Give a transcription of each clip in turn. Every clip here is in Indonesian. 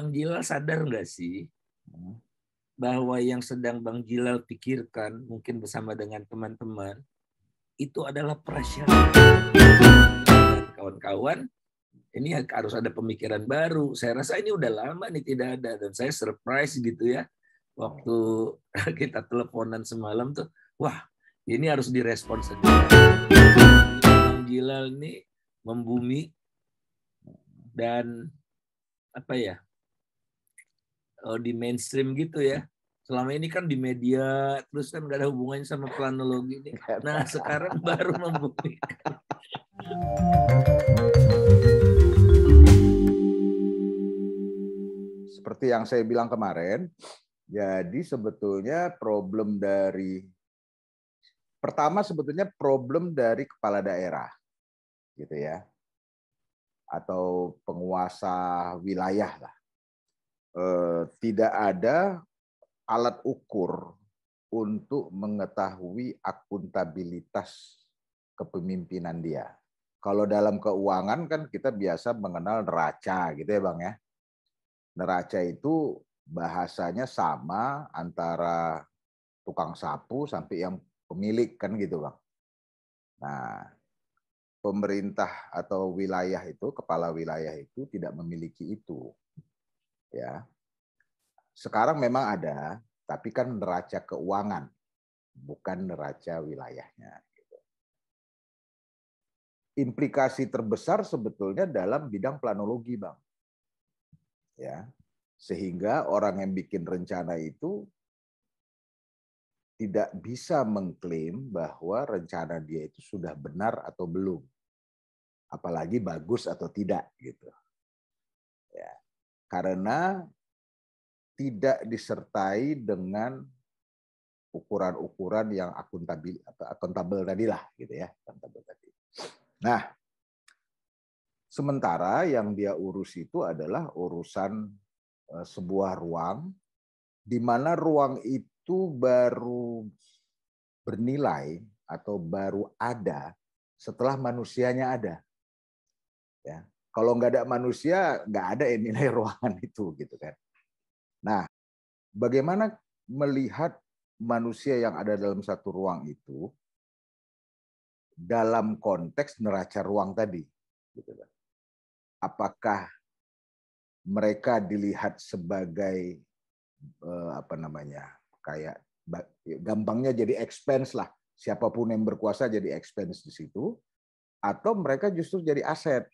Bang Jilal sadar nggak sih bahwa yang sedang Bang Jilal pikirkan mungkin bersama dengan teman-teman itu adalah prasyarat kawan-kawan ini harus ada pemikiran baru. Saya rasa ini udah lama nih tidak ada dan saya surprise gitu ya waktu kita teleponan semalam tuh, wah ini harus direspon segera. Bang Jilal nih membumi dan apa ya Eh, di mainstream gitu ya. Selama ini kan di media terus kan gak ada hubungannya sama planologi ini. Nah sekarang baru membuktikan. Seperti yang saya bilang kemarin, jadi sebetulnya problem dari pertama sebetulnya problem dari kepala daerah gitu ya atau penguasa wilayah lah Eh, tidak ada alat ukur untuk mengetahui akuntabilitas kepemimpinan dia. Kalau dalam keuangan kan kita biasa mengenal neraca gitu ya Bang ya. Neraca itu bahasanya sama antara tukang sapu sampai yang pemilik kan gitu Bang. Nah, pemerintah atau wilayah itu, kepala wilayah itu tidak memiliki itu ya sekarang memang ada tapi kan neraca keuangan bukan neraca wilayahnya gitu. implikasi terbesar sebetulnya dalam bidang planologi bang ya sehingga orang yang bikin rencana itu tidak bisa mengklaim bahwa rencana dia itu sudah benar atau belum apalagi bagus atau tidak gitu karena tidak disertai dengan ukuran-ukuran yang akuntabil akuntabel tadi lah, gitu ya akuntabel tadi. Nah, sementara yang dia urus itu adalah urusan eh, sebuah ruang di mana ruang itu baru bernilai atau baru ada setelah manusianya ada. Kalau nggak ada manusia, nggak ada yang nilai ruangan itu gitu kan. Nah, bagaimana melihat manusia yang ada dalam satu ruang itu dalam konteks neraca ruang tadi. Gitu kan? Apakah mereka dilihat sebagai eh, apa namanya kayak ya gampangnya jadi expense lah siapapun yang berkuasa jadi expense di situ atau mereka justru jadi aset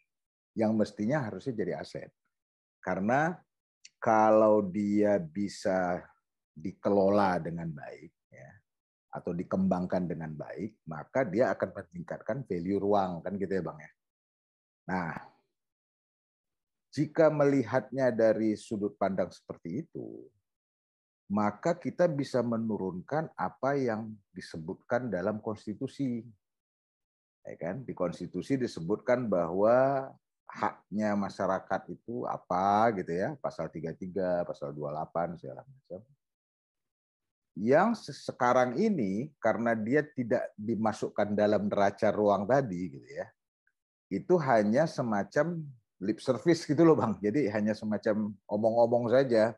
yang mestinya harusnya jadi aset. Karena kalau dia bisa dikelola dengan baik ya atau dikembangkan dengan baik, maka dia akan meningkatkan value ruang kan gitu ya Bang ya. Nah, jika melihatnya dari sudut pandang seperti itu, maka kita bisa menurunkan apa yang disebutkan dalam konstitusi. Ya kan? Di konstitusi disebutkan bahwa haknya masyarakat itu apa gitu ya, pasal 33, pasal 28 segala macam. Yang sekarang ini karena dia tidak dimasukkan dalam neraca ruang tadi gitu ya. Itu hanya semacam lip service gitu loh Bang. Jadi hanya semacam omong-omong saja.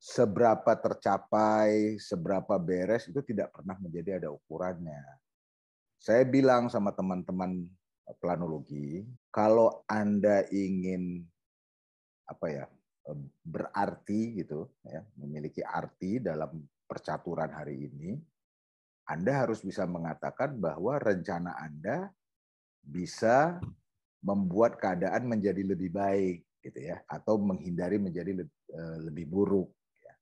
Seberapa tercapai, seberapa beres itu tidak pernah menjadi ada ukurannya. Saya bilang sama teman-teman eh, planologi kalau Anda ingin apa ya eh, berarti gitu ya, memiliki arti dalam percaturan hari ini, Anda harus bisa mengatakan bahwa rencana Anda bisa membuat keadaan menjadi lebih baik gitu ya atau menghindari menjadi lebih, eh, lebih buruk. Ya.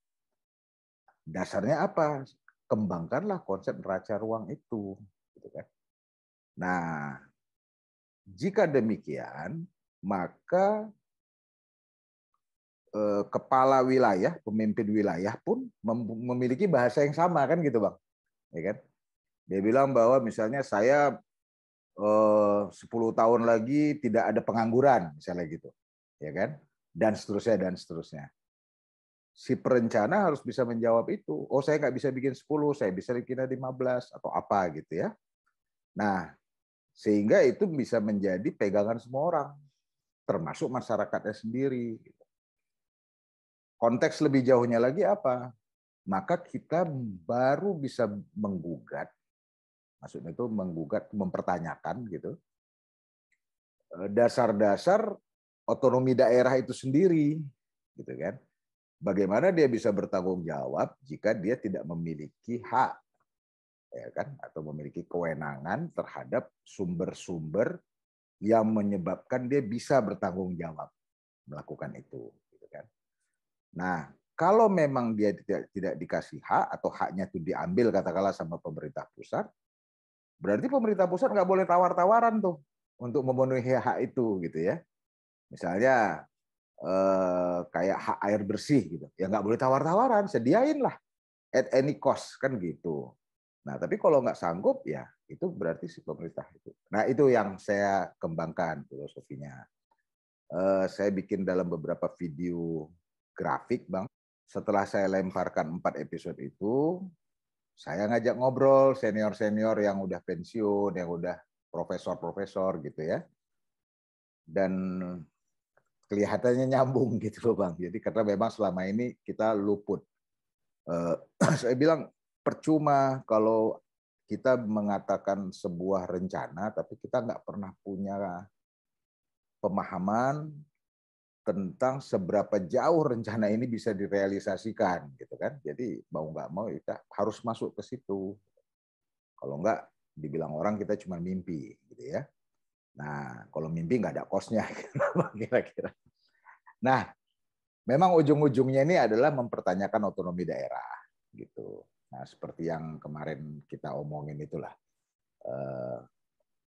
Dasarnya apa? Kembangkanlah konsep neraca ruang itu, gitu kan. Nah, jika demikian, maka eh, kepala wilayah, pemimpin wilayah pun memiliki bahasa yang sama kan gitu bang, ya kan? Dia bilang bahwa misalnya saya eh, 10 tahun lagi tidak ada pengangguran misalnya gitu, ya kan? Dan seterusnya dan seterusnya si perencana harus bisa menjawab itu. Oh, saya nggak bisa bikin 10, saya bisa bikin 15 atau apa gitu ya. Nah, sehingga itu bisa menjadi pegangan semua orang, termasuk masyarakatnya sendiri. Konteks lebih jauhnya lagi apa? Maka kita baru bisa menggugat, maksudnya itu menggugat, mempertanyakan gitu, eh, dasar-dasar otonomi daerah itu sendiri, gitu kan? Bagaimana dia bisa bertanggung jawab jika dia tidak memiliki hak ya kan atau memiliki kewenangan terhadap sumber-sumber yang menyebabkan dia bisa bertanggung jawab melakukan itu gitu kan. Nah, kalau memang dia tidak tidak dikasih hak atau haknya itu diambil katakanlah sama pemerintah pusat, berarti pemerintah pusat nggak boleh tawar-tawaran tuh untuk memenuhi hak itu gitu ya. Misalnya eh, kayak hak air bersih gitu, ya nggak boleh tawar-tawaran, sediainlah at any cost kan gitu. Nah, tapi kalau nggak sanggup ya itu berarti si pemerintah itu. Nah, itu yang saya kembangkan filosofinya. Uh, saya bikin dalam beberapa video grafik, Bang. Setelah saya lemparkan empat episode itu, saya ngajak ngobrol senior-senior yang udah pensiun, yang udah profesor-profesor gitu ya. Dan kelihatannya nyambung gitu Bang. Jadi karena memang selama ini kita luput. Uh, saya bilang percuma kalau kita mengatakan sebuah rencana, tapi kita nggak pernah punya pemahaman tentang seberapa jauh rencana ini bisa direalisasikan, gitu kan? Jadi mau nggak mau kita harus masuk ke situ. Kalau nggak, dibilang orang kita cuma mimpi, gitu ya. Nah, kalau mimpi nggak ada kosnya, kira-kira. Nah, memang ujung-ujungnya ini adalah mempertanyakan otonomi daerah, gitu. Nah, seperti yang kemarin kita omongin itulah. Eh,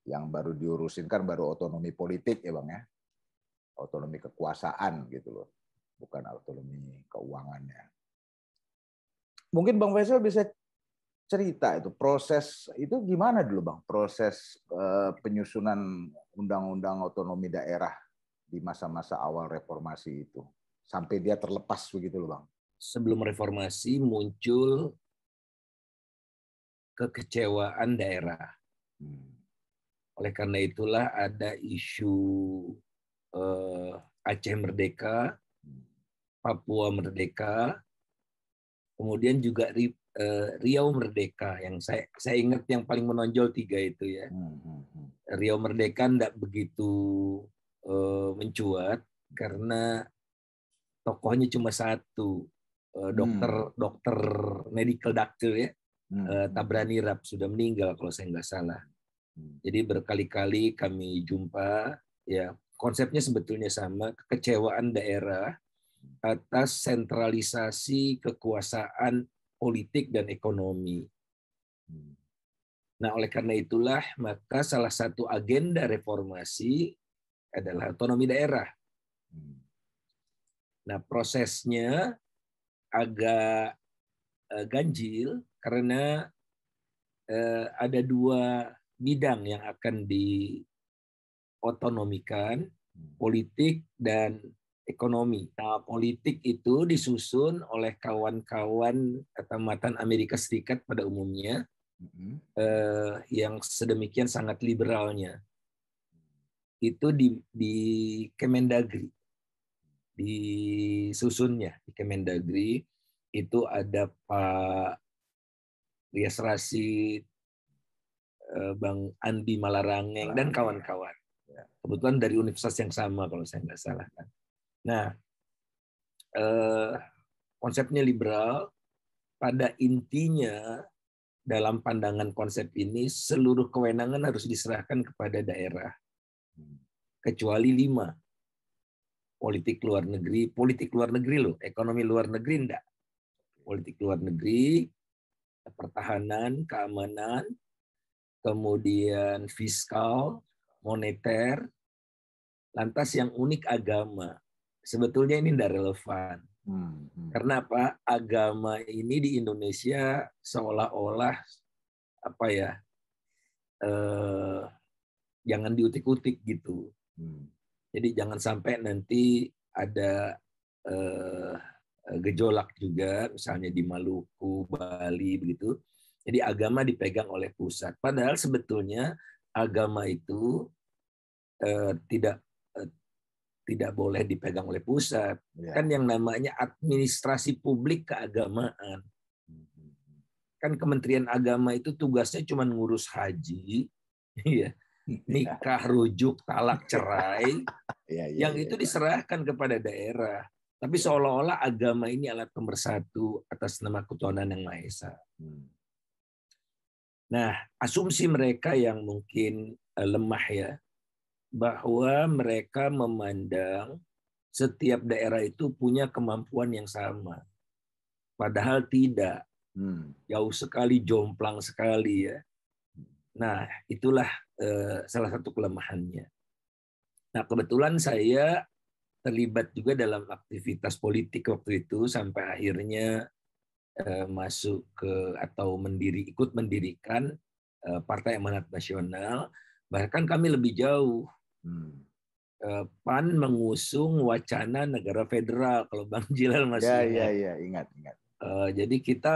yang baru diurusin kan baru otonomi politik ya Bang ya. Otonomi kekuasaan gitu loh. Bukan otonomi keuangannya. Mungkin Bang Faisal bisa cerita itu proses itu gimana dulu Bang? Proses eh, penyusunan undang-undang otonomi daerah di masa-masa awal reformasi itu sampai dia terlepas begitu loh Bang sebelum reformasi muncul kekecewaan daerah. Hmm. Oleh karena itulah ada isu eh, Aceh Merdeka, hmm. Papua Merdeka, kemudian juga eh, Riau Merdeka yang saya saya ingat yang paling menonjol tiga itu ya. Hmm, Riau Merdeka tidak begitu eh, mencuat karena tokohnya cuma satu, dokter hmm. dokter medical doctor ya uh, hmm. eh, Tabrani Rab sudah meninggal kalau saya nggak salah. Hmm. Jadi berkali-kali kami jumpa ya konsepnya sebetulnya sama kekecewaan daerah atas sentralisasi kekuasaan politik dan ekonomi. Hmm. Nah, oleh karena itulah maka salah satu agenda reformasi adalah otonomi daerah. Nah, prosesnya agak eh, ganjil karena eh, ada dua bidang yang akan diotonomikan, hmm. politik dan ekonomi. Nah, politik itu disusun oleh kawan-kawan tamatan Amerika Serikat pada umumnya hmm. eh, yang sedemikian sangat liberalnya. Itu di, di Kemendagri, disusunnya di Kemendagri itu ada Pak Rias Rasid, eh, Bang Andi Malarangeng, dan kawan-kawan. Ya. Ya. Kebetulan dari universitas yang sama kalau saya nggak salah. Kan. Nah, eh, konsepnya liberal, pada intinya dalam pandangan konsep ini seluruh kewenangan harus diserahkan kepada daerah. Kecuali lima. Politik luar negeri, politik luar negeri loh, ekonomi luar negeri enggak. Politik luar negeri, pertahanan, keamanan, kemudian fiskal, moneter, lantas yang unik agama. Sebetulnya ini tidak relevan. Hmm, hmm. Karena apa? Agama ini di Indonesia seolah-olah apa ya? Eh, jangan diutik-utik gitu. Hmm. Jadi jangan sampai nanti ada eh, Eh, gejolak juga, misalnya di Maluku, Bali, begitu. Jadi agama dipegang oleh pusat. Padahal sebetulnya agama itu eh, tidak eh, tidak boleh dipegang oleh pusat. Ya. Kan yang namanya administrasi publik keagamaan. Kan Kementerian Agama itu tugasnya cuma ngurus haji, ya, nikah, rujuk, talak, cerai. Ya, ya, yang ya, itu ya. diserahkan kepada daerah. Tapi seolah-olah agama ini alat pemersatu atas nama ketuhanan yang Maha Esa. Hmm. Nah, asumsi mereka yang mungkin eh, lemah ya, bahwa mereka memandang setiap daerah itu punya kemampuan yang sama. Padahal tidak. Hmm. Jauh sekali, jomplang sekali ya. Nah, itulah eh, salah satu kelemahannya. Nah, kebetulan saya terlibat juga dalam aktivitas politik waktu itu sampai akhirnya eh, masuk ke atau mendiri ikut mendirikan eh, Partai Amanat Nasional bahkan kami lebih jauh hmm. eh, PAN mengusung wacana negara federal kalau Bang Jilal masih ya, ingat. Ya, ya, ingat ingat eh, jadi kita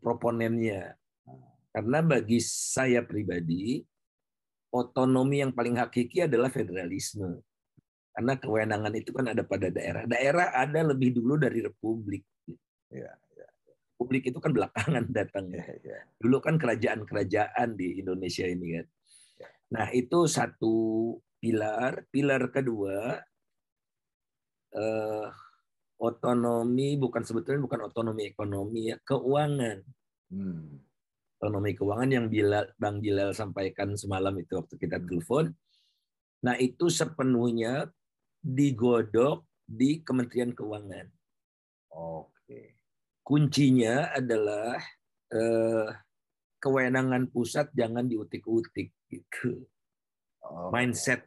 proponennya karena bagi saya pribadi otonomi yang paling hakiki adalah federalisme karena kewenangan itu kan ada pada daerah. Daerah ada lebih dulu dari republik. Iya, iya. republik itu kan belakangan datang iya, Dulu kan kerajaan-kerajaan di Indonesia ini kan. Nah itu satu pilar. Pilar kedua, eh, otonomi bukan sebetulnya bukan otonomi ekonomi ya, keuangan. Hmm. Otonomi keuangan yang Bila, Bang Jilal sampaikan semalam itu waktu kita telepon. Nah itu sepenuhnya digodok di Kementerian Keuangan. Oke. Kuncinya adalah eh, kewenangan pusat jangan diutik-utik gitu. Mindset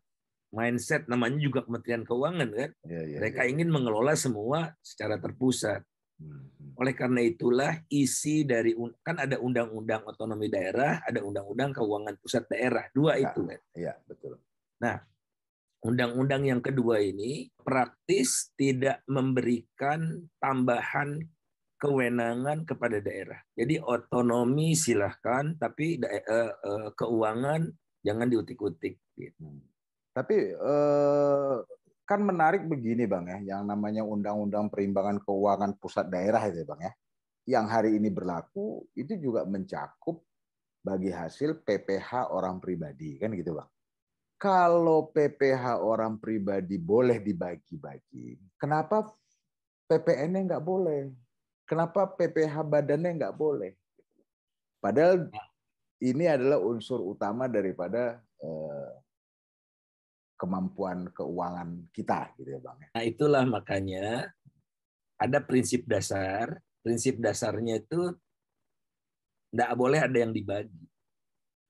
mindset namanya juga Kementerian Keuangan kan. Ya, ya, Mereka ya. ingin mengelola semua secara terpusat. Hmm. Oleh karena itulah isi dari kan ada undang-undang otonomi daerah, ada undang-undang keuangan pusat daerah, dua ya, itu kan. Iya, betul. Nah, undang-undang yang kedua ini praktis tidak memberikan tambahan kewenangan kepada daerah. Jadi otonomi silahkan, tapi eh, eh, keuangan jangan diutik-utik. Gitu. Hmm. Tapi eh, kan menarik begini bang ya, yang namanya undang-undang perimbangan keuangan pusat daerah itu ya, bang ya, yang hari ini berlaku itu juga mencakup bagi hasil PPH orang pribadi kan gitu bang kalau PPH orang pribadi boleh dibagi-bagi, kenapa PPN-nya nggak boleh? Kenapa PPH badannya nggak boleh? Padahal ini adalah unsur utama daripada eh, kemampuan keuangan kita, gitu ya bang. Ya. Nah itulah makanya ada prinsip dasar. Prinsip dasarnya itu nggak boleh ada yang dibagi.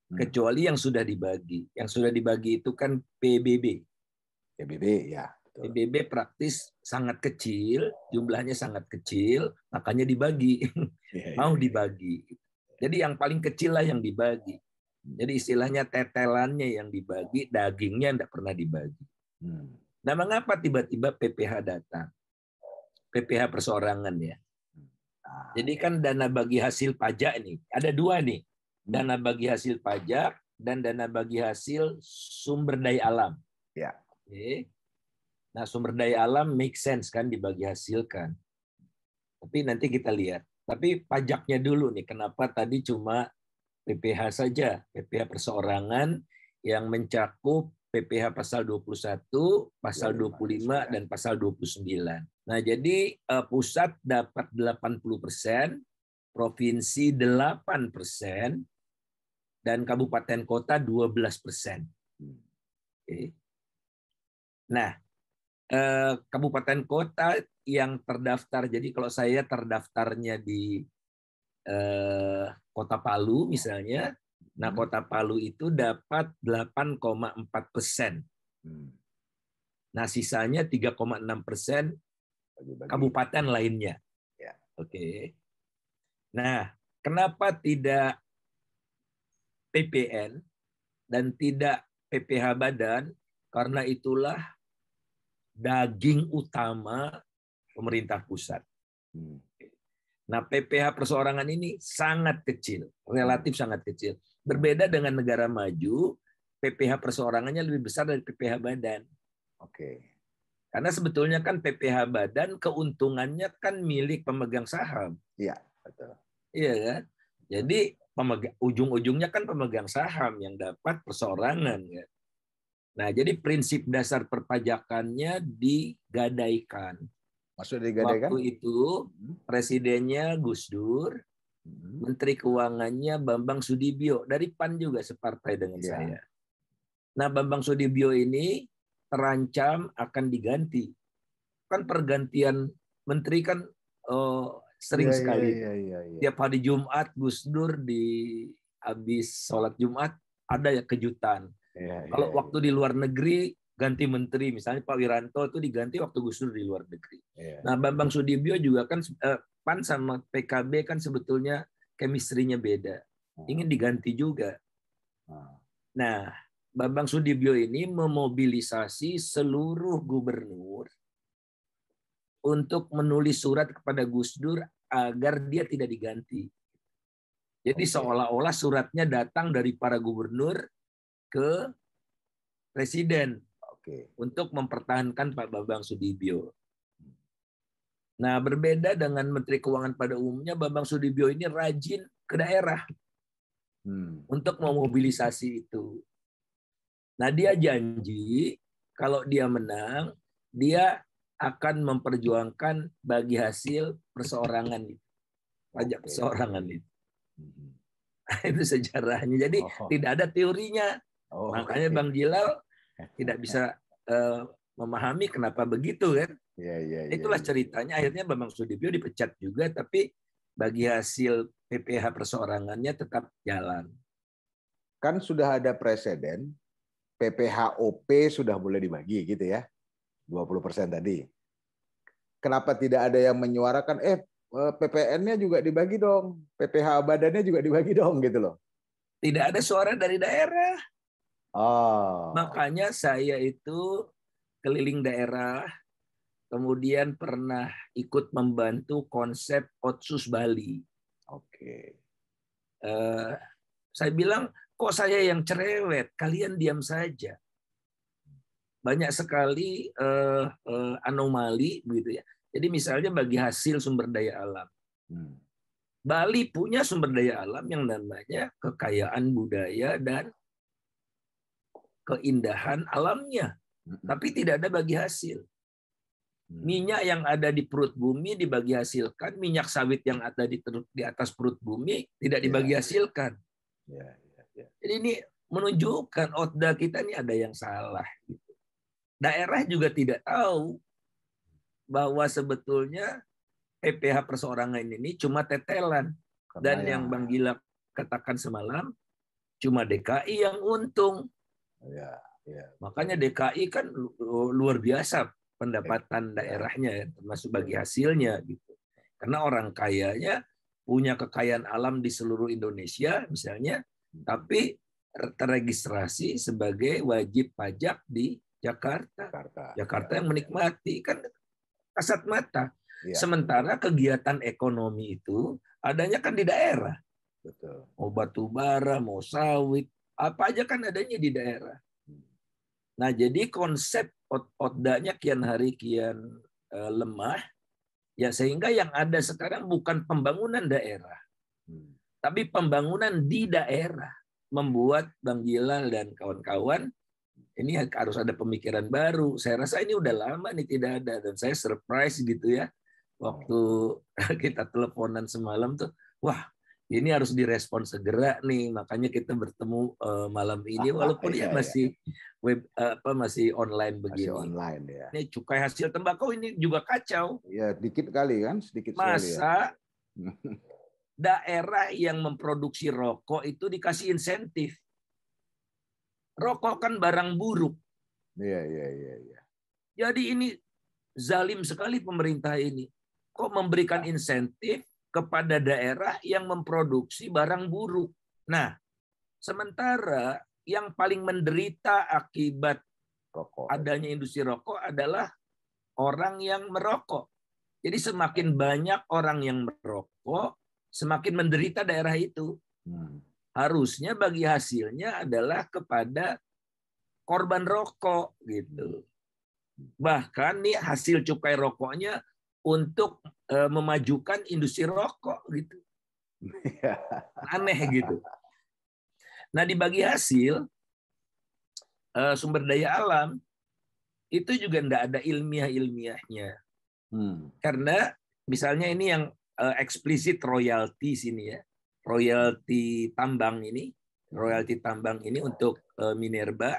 Hmm. kecuali yang sudah dibagi. Yang sudah dibagi itu kan PBB. PBB ya. PBB praktis sangat kecil, jumlahnya sangat kecil, makanya dibagi. Iya, iya, Mau iya. dibagi. Jadi yang paling kecil lah yang dibagi. Hmm. Jadi istilahnya tetelannya yang dibagi, dagingnya tidak pernah dibagi. Hmm. Nah mengapa tiba-tiba PPH datang? PPH perseorangan ya. Ah. Jadi kan dana bagi hasil pajak nih, ada dua nih dana bagi hasil pajak dan dana bagi hasil sumber daya alam. Ya. Oke. Nah, sumber daya alam make sense kan dibagi hasilkan. Tapi nanti kita lihat. Tapi pajaknya dulu nih, kenapa tadi cuma PPH saja, PPH perseorangan yang mencakup PPH pasal 21, pasal 25 dan pasal 29. Nah, jadi eh, pusat dapat 80%, provinsi 8%, dan kabupaten kota 12 persen. Nah, eh, kabupaten kota yang terdaftar, jadi kalau saya terdaftarnya di eh, kota Palu misalnya, nah hmm. kota Palu itu dapat 8,4 persen. Hmm. Nah sisanya 3,6 persen kabupaten lainnya. Ya. Oke. Nah, kenapa tidak PPN dan tidak PPH badan, karena itulah daging utama pemerintah pusat. Hmm. Nah, PPH perseorangan ini sangat kecil, relatif hmm. sangat kecil. Berbeda dengan negara maju, PPH perseorangannya lebih besar dari PPH badan. Oke. Karena sebetulnya kan PPH badan keuntungannya kan milik pemegang saham. Iya, betul. Iya kan? Jadi ujung-ujungnya kan pemegang saham yang dapat perseorangan. Ya. Nah, jadi prinsip dasar perpajakannya digadaikan. Maksudnya digadaikan? Waktu itu hmm. presidennya Gus Dur, hmm. menteri keuangannya Bambang Sudibyo dari PAN juga separtai dengan ya. saya. Nah, Bambang Sudibyo ini terancam akan diganti. Kan pergantian menteri kan oh, sering yeah, iya, sekali. Yeah, yeah, yeah, yeah. Tiap hari Jumat Gus Dur di habis sholat Jumat ada ya kejutan. Yeah, iya, Kalau yeah, waktu yeah. di luar negeri ganti menteri, misalnya Pak Wiranto itu diganti waktu Gus Dur di luar negeri. Yeah. Nah Bambang Sudibyo juga kan eh, Pan sama PKB kan sebetulnya kemistrinya beda, hmm. ingin diganti juga. Hmm. Nah Bambang Sudibyo ini memobilisasi seluruh gubernur untuk menulis surat kepada Gus Dur agar dia tidak diganti. Jadi seolah-olah suratnya datang dari para gubernur ke presiden okay. untuk mempertahankan Pak Bambang Sudibyo. Nah, berbeda dengan Menteri Keuangan pada umumnya, Bambang Sudibyo ini rajin ke daerah hmm. untuk memobilisasi itu. Nah, dia janji kalau dia menang, dia akan memperjuangkan bagi hasil perseorangan itu. Pajak okay. perseorangan itu. Hmm. itu sejarahnya. Jadi oh. tidak ada teorinya. Oh, Makanya okay. Bang Jilal tidak bisa uh, memahami kenapa begitu kan. Ya, ya, Itulah ya, ceritanya akhirnya Bambang Sudibyo dipecat juga tapi bagi hasil PPH perseorangannya tetap jalan. Kan sudah ada presiden PPHOP sudah boleh dibagi gitu ya. 20% tadi. Kenapa tidak ada yang menyuarakan eh, eh PPN-nya juga dibagi dong, PPH badannya juga dibagi dong gitu loh. Tidak ada suara dari daerah. Oh. Makanya saya itu keliling daerah, kemudian pernah ikut membantu konsep Otsus Bali. Oke. Okay. Uh, eh, saya bilang kok saya yang cerewet, kalian diam saja banyak sekali uh, uh, anomali begitu ya. Jadi misalnya bagi hasil sumber daya alam. Hmm. Bali punya sumber daya alam yang namanya kekayaan budaya dan keindahan alamnya. Hmm. Tapi tidak ada bagi hasil. Hmm. Minyak yang ada di perut bumi dibagi hasilkan, minyak sawit yang ada di, di atas perut bumi tidak iya. dibagi hasilkan. Ya, ya, ya. Jadi ini menunjukkan otda oh, kita ini ada yang salah. Gitu daerah juga tidak tahu bahwa sebetulnya PPH perseorangan ini cuma tetelan dan ya. yang Bang Gila katakan semalam cuma DKI yang untung. Ya, ya. Makanya DKI kan luar biasa pendapatan ya. daerahnya ya, termasuk bagi hasilnya gitu. Karena orang kayanya punya kekayaan alam di seluruh Indonesia misalnya, hmm. tapi terregistrasi sebagai wajib pajak di Jakarta. Jakarta, Jakarta iya. yang menikmati kan kasat mata. Ya. Sementara kegiatan ekonomi itu adanya kan di daerah. Betul. Mau batu bara, mau sawit, apa aja kan adanya di daerah. Hmm. Nah, jadi konsep otdanya kian hari kian eh, lemah, ya sehingga yang ada sekarang bukan pembangunan daerah, hmm. tapi pembangunan di daerah membuat Bang Gilal dan kawan-kawan ini ya harus ada pemikiran baru. Saya rasa ini udah lama nih tidak ada dan saya surprise gitu ya waktu kita teleponan semalam tuh, wah ini harus direspon segera nih makanya kita bertemu uh, malam ini ah, ah, walaupun ya iya, ya masih iya. web apa masih online begini online ya ini cukai hasil tembakau ini juga kacau ya sedikit kali kan sedikit masa sekali, ya. daerah yang memproduksi rokok itu dikasih insentif Rokok kan barang buruk. Iya, iya, iya. Ya. Jadi ini zalim sekali pemerintah ini. Kok memberikan insentif kepada daerah yang memproduksi barang buruk. Nah, sementara yang paling menderita akibat rokok. adanya industri rokok adalah orang yang merokok. Jadi semakin banyak orang yang merokok, semakin menderita daerah itu. Hmm harusnya bagi hasilnya adalah kepada korban rokok gitu. Bahkan nih hasil cukai rokoknya untuk e, memajukan industri rokok gitu. Iya. Aneh gitu. Nah, dibagi hasil e, sumber daya alam itu juga tidak ada ilmiah-ilmiahnya. Hmm. Karena misalnya ini yang e, eksplisit royalti sini ya royalti tambang ini, royalti tambang ini untuk eh, Minerba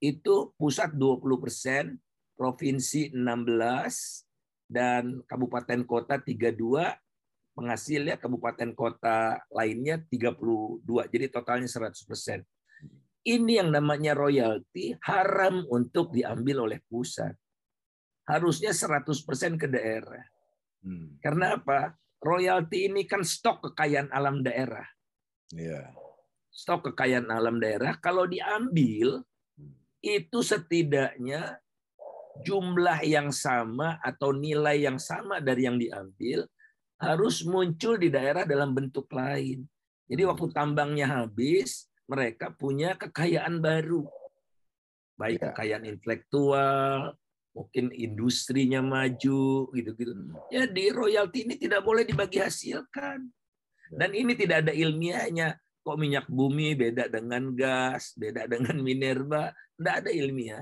itu pusat 20%, provinsi 16 dan kabupaten kota 32, penghasilnya kabupaten kota lainnya 32. Jadi totalnya 100%. Ini yang namanya royalti haram untuk diambil oleh pusat. Harusnya 100% ke daerah. Hmm. Karena apa? royalti ini kan stok kekayaan alam daerah. Yeah. Stok kekayaan alam daerah kalau diambil hmm. itu setidaknya jumlah yang sama atau nilai yang sama dari yang diambil harus muncul di daerah dalam bentuk lain. Jadi waktu hmm. tambangnya habis, mereka punya kekayaan baru. Baik iya. kekayaan intelektual, mungkin industrinya maju gitu-gitu. jadi royalti ini tidak boleh dibagi hasilkan. Ya. Dan ini tidak ada ilmiahnya. Kok minyak bumi beda dengan gas, beda dengan minerba, tidak ada ilmiah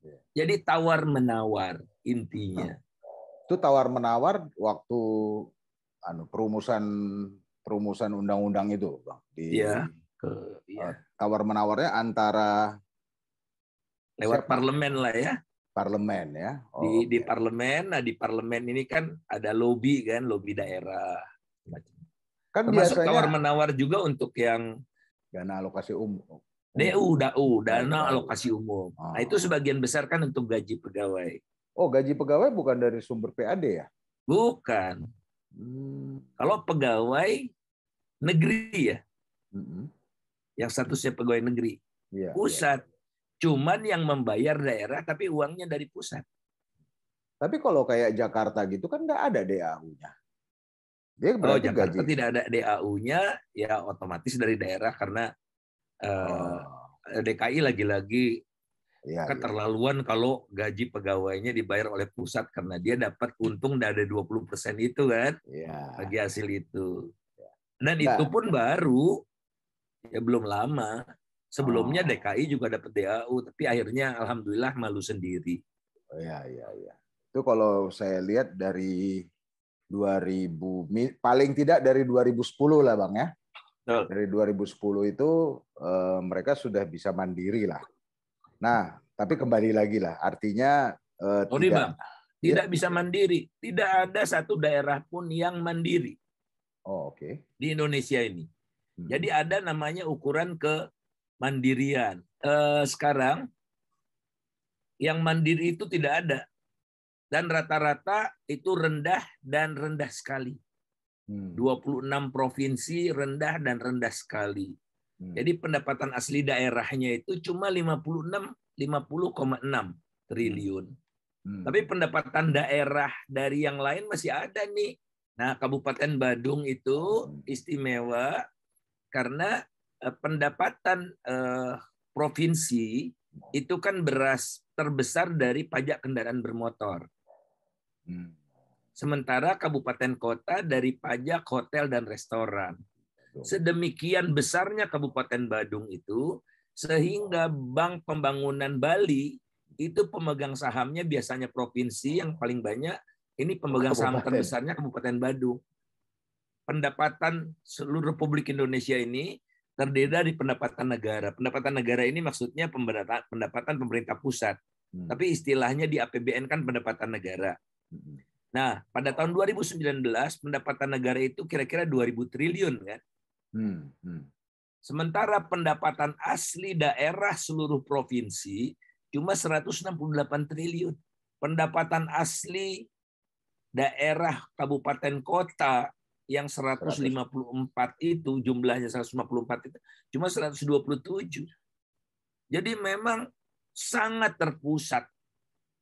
ya. Jadi tawar menawar intinya. Nah, itu tawar menawar waktu anu perumusan perumusan undang-undang itu, Bang. Di ya, tawar menawarnya antara lewat parlemen lah ya parlemen ya. Oh, di okay. di parlemen, nah di parlemen ini kan ada lobby kan, lobby daerah. Kan Termasuk biasanya tawar-menawar juga untuk yang dana alokasi um-, umum. DU, uh, DAU, uh, dana alokasi umum. Oh. Nah, ah. itu sebagian besar kan untuk gaji pegawai. Oh, gaji pegawai bukan dari sumber PAD ya? Bukan. Hmm. Kalau pegawai negeri ya. Hmm. Yang statusnya pegawai negeri. Ya, pusat. Ya Cuman yang membayar daerah tapi uangnya dari pusat. Tapi kalau kayak Jakarta gitu kan nggak ada DAU-nya. Dia kalau oh, Jakarta gaji. tidak ada DAU-nya, ya otomatis dari daerah karena oh. Eh, DKI lagi-lagi ya, keterlaluan ya. kalau gaji pegawainya dibayar oleh pusat karena dia dapat untung dari 20% itu kan ya. bagi hasil itu. Iya. Dan nah. itu pun baru, ya belum lama. Sebelumnya DKI juga dapat DAU, tapi akhirnya alhamdulillah malu sendiri. Oh, ya, ya, ya. Itu kalau saya lihat dari 2000 paling tidak dari 2010 lah Bang ya. Betul. Dari 2010 itu eh, mereka sudah bisa mandiri lah. Nah, tapi kembali lagi lah artinya eh, oh, tidak bang. tidak ya. bisa mandiri. Tidak ada satu daerah pun yang mandiri. Oh, oke. Okay. Di Indonesia ini. Hmm. Jadi ada namanya ukuran ke mandirian. Eh, sekarang yang mandiri itu tidak ada dan rata-rata itu rendah dan rendah sekali. 26 hmm. provinsi rendah dan rendah sekali. Hmm. Jadi pendapatan asli daerahnya itu cuma 56 50,6 triliun. Hmm. Tapi pendapatan daerah dari yang lain masih ada nih. Nah, Kabupaten Badung itu istimewa karena Eh, pendapatan eh, provinsi itu kan beras terbesar dari pajak kendaraan bermotor. Hmm. Sementara kabupaten kota dari pajak hotel dan restoran. Sedemikian besarnya Kabupaten Badung itu sehingga Bank Pembangunan Bali itu pemegang sahamnya biasanya provinsi yang paling banyak ini pemegang saham terbesarnya Kabupaten Badung. Pendapatan seluruh Republik Indonesia ini terdiri dari pendapatan negara. Pendapatan negara ini maksudnya pendapatan pemerintah pusat. Hmm. Tapi istilahnya di APBN kan pendapatan negara. Hmm. Nah, pada tahun 2019 pendapatan negara itu kira-kira 2000 triliun kan. Hmm. Hmm. Sementara pendapatan asli daerah seluruh provinsi cuma 168 triliun. Pendapatan asli daerah kabupaten kota yang 154 itu jumlahnya 154 itu cuma 127. Jadi memang sangat terpusat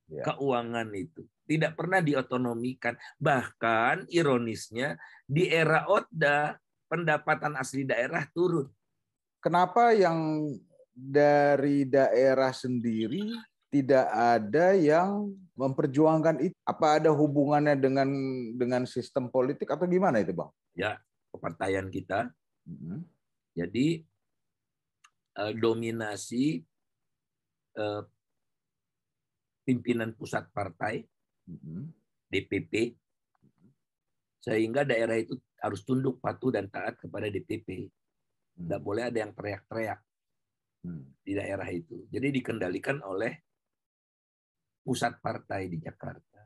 ya. keuangan itu. Tidak pernah diotonomikan. Bahkan ironisnya di era Oda pendapatan asli daerah turun. Kenapa yang dari daerah sendiri tidak ada yang memperjuangkan itu apa ada hubungannya dengan dengan sistem politik atau gimana itu bang? Ya kepartaian kita. hmm Jadi eh, dominasi eh, pimpinan pusat partai mm-hmm. DPP sehingga daerah itu harus tunduk patuh dan taat kepada DPP. Tidak mm-hmm. boleh ada yang teriak-teriak mm-hmm. di daerah itu. Jadi dikendalikan oleh pusat partai di Jakarta.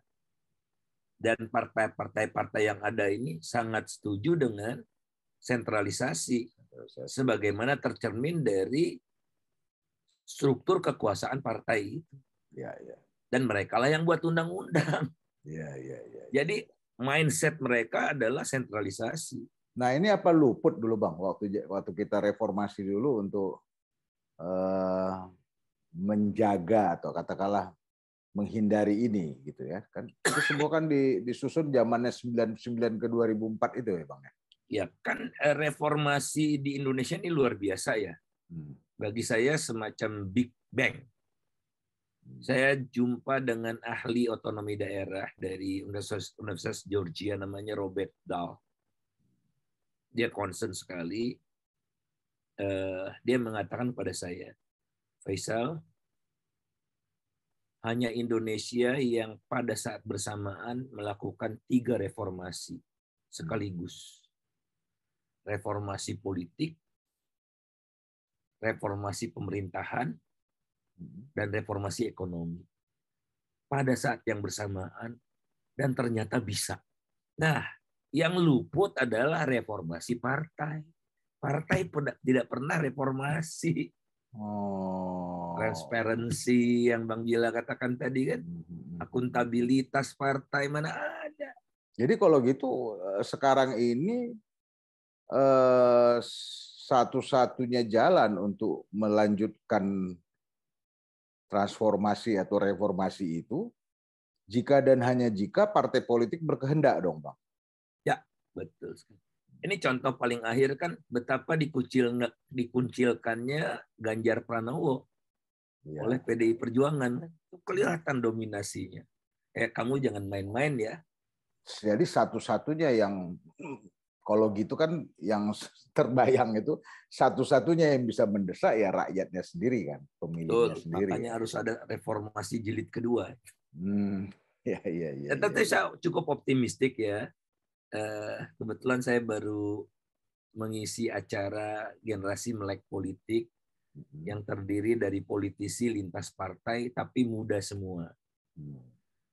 Dan partai-partai-partai yang ada ini sangat setuju dengan sentralisasi sebagaimana tercermin dari struktur kekuasaan partai itu. Ya, ya. Dan mereka lah yang buat undang-undang. Ya, ya, ya, ya, Jadi mindset mereka adalah sentralisasi. Nah ini apa luput dulu bang waktu waktu kita reformasi dulu untuk uh, menjaga atau katakanlah menghindari ini gitu ya kan itu semua kan disusun zamannya 99 ke 2004 itu ya bang ya ya kan eh, reformasi di Indonesia ini luar biasa ya hmm. bagi saya semacam big bang hmm. saya jumpa dengan ahli otonomi daerah dari Universitas, Universitas Georgia namanya Robert Dahl dia concern sekali eh, dia mengatakan kepada saya Faisal hanya Indonesia yang pada saat bersamaan melakukan tiga reformasi sekaligus. Reformasi politik, reformasi pemerintahan, dan reformasi ekonomi. Pada saat yang bersamaan, dan ternyata bisa. Nah, yang luput adalah reformasi partai. Partai tidak pernah reformasi. Oh. Transparansi yang Bang Gila katakan tadi kan, hmm, hmm, hmm. akuntabilitas partai mana ada. Jadi kalau gitu eh, sekarang ini eh, satu-satunya jalan untuk melanjutkan transformasi atau reformasi itu jika dan hanya jika partai politik berkehendak dong, Bang. Ya, betul sekali. Ini contoh paling akhir kan betapa dikucil dikuncilkannya Ganjar Pranowo ya. oleh PDI Perjuangan. Kelihatan dominasinya. Eh kamu jangan main-main ya. Jadi satu-satunya yang kalau gitu kan yang terbayang itu satu-satunya yang bisa mendesak ya rakyatnya sendiri kan, pemilihnya Betul, sendiri. Makanya harus ada reformasi jilid kedua. Hmm, ya, ya, ya, ya. Tapi ya. saya cukup optimistik ya Eh, kebetulan saya baru mengisi acara generasi melek politik hmm. yang terdiri dari politisi lintas partai tapi muda semua. Hmm.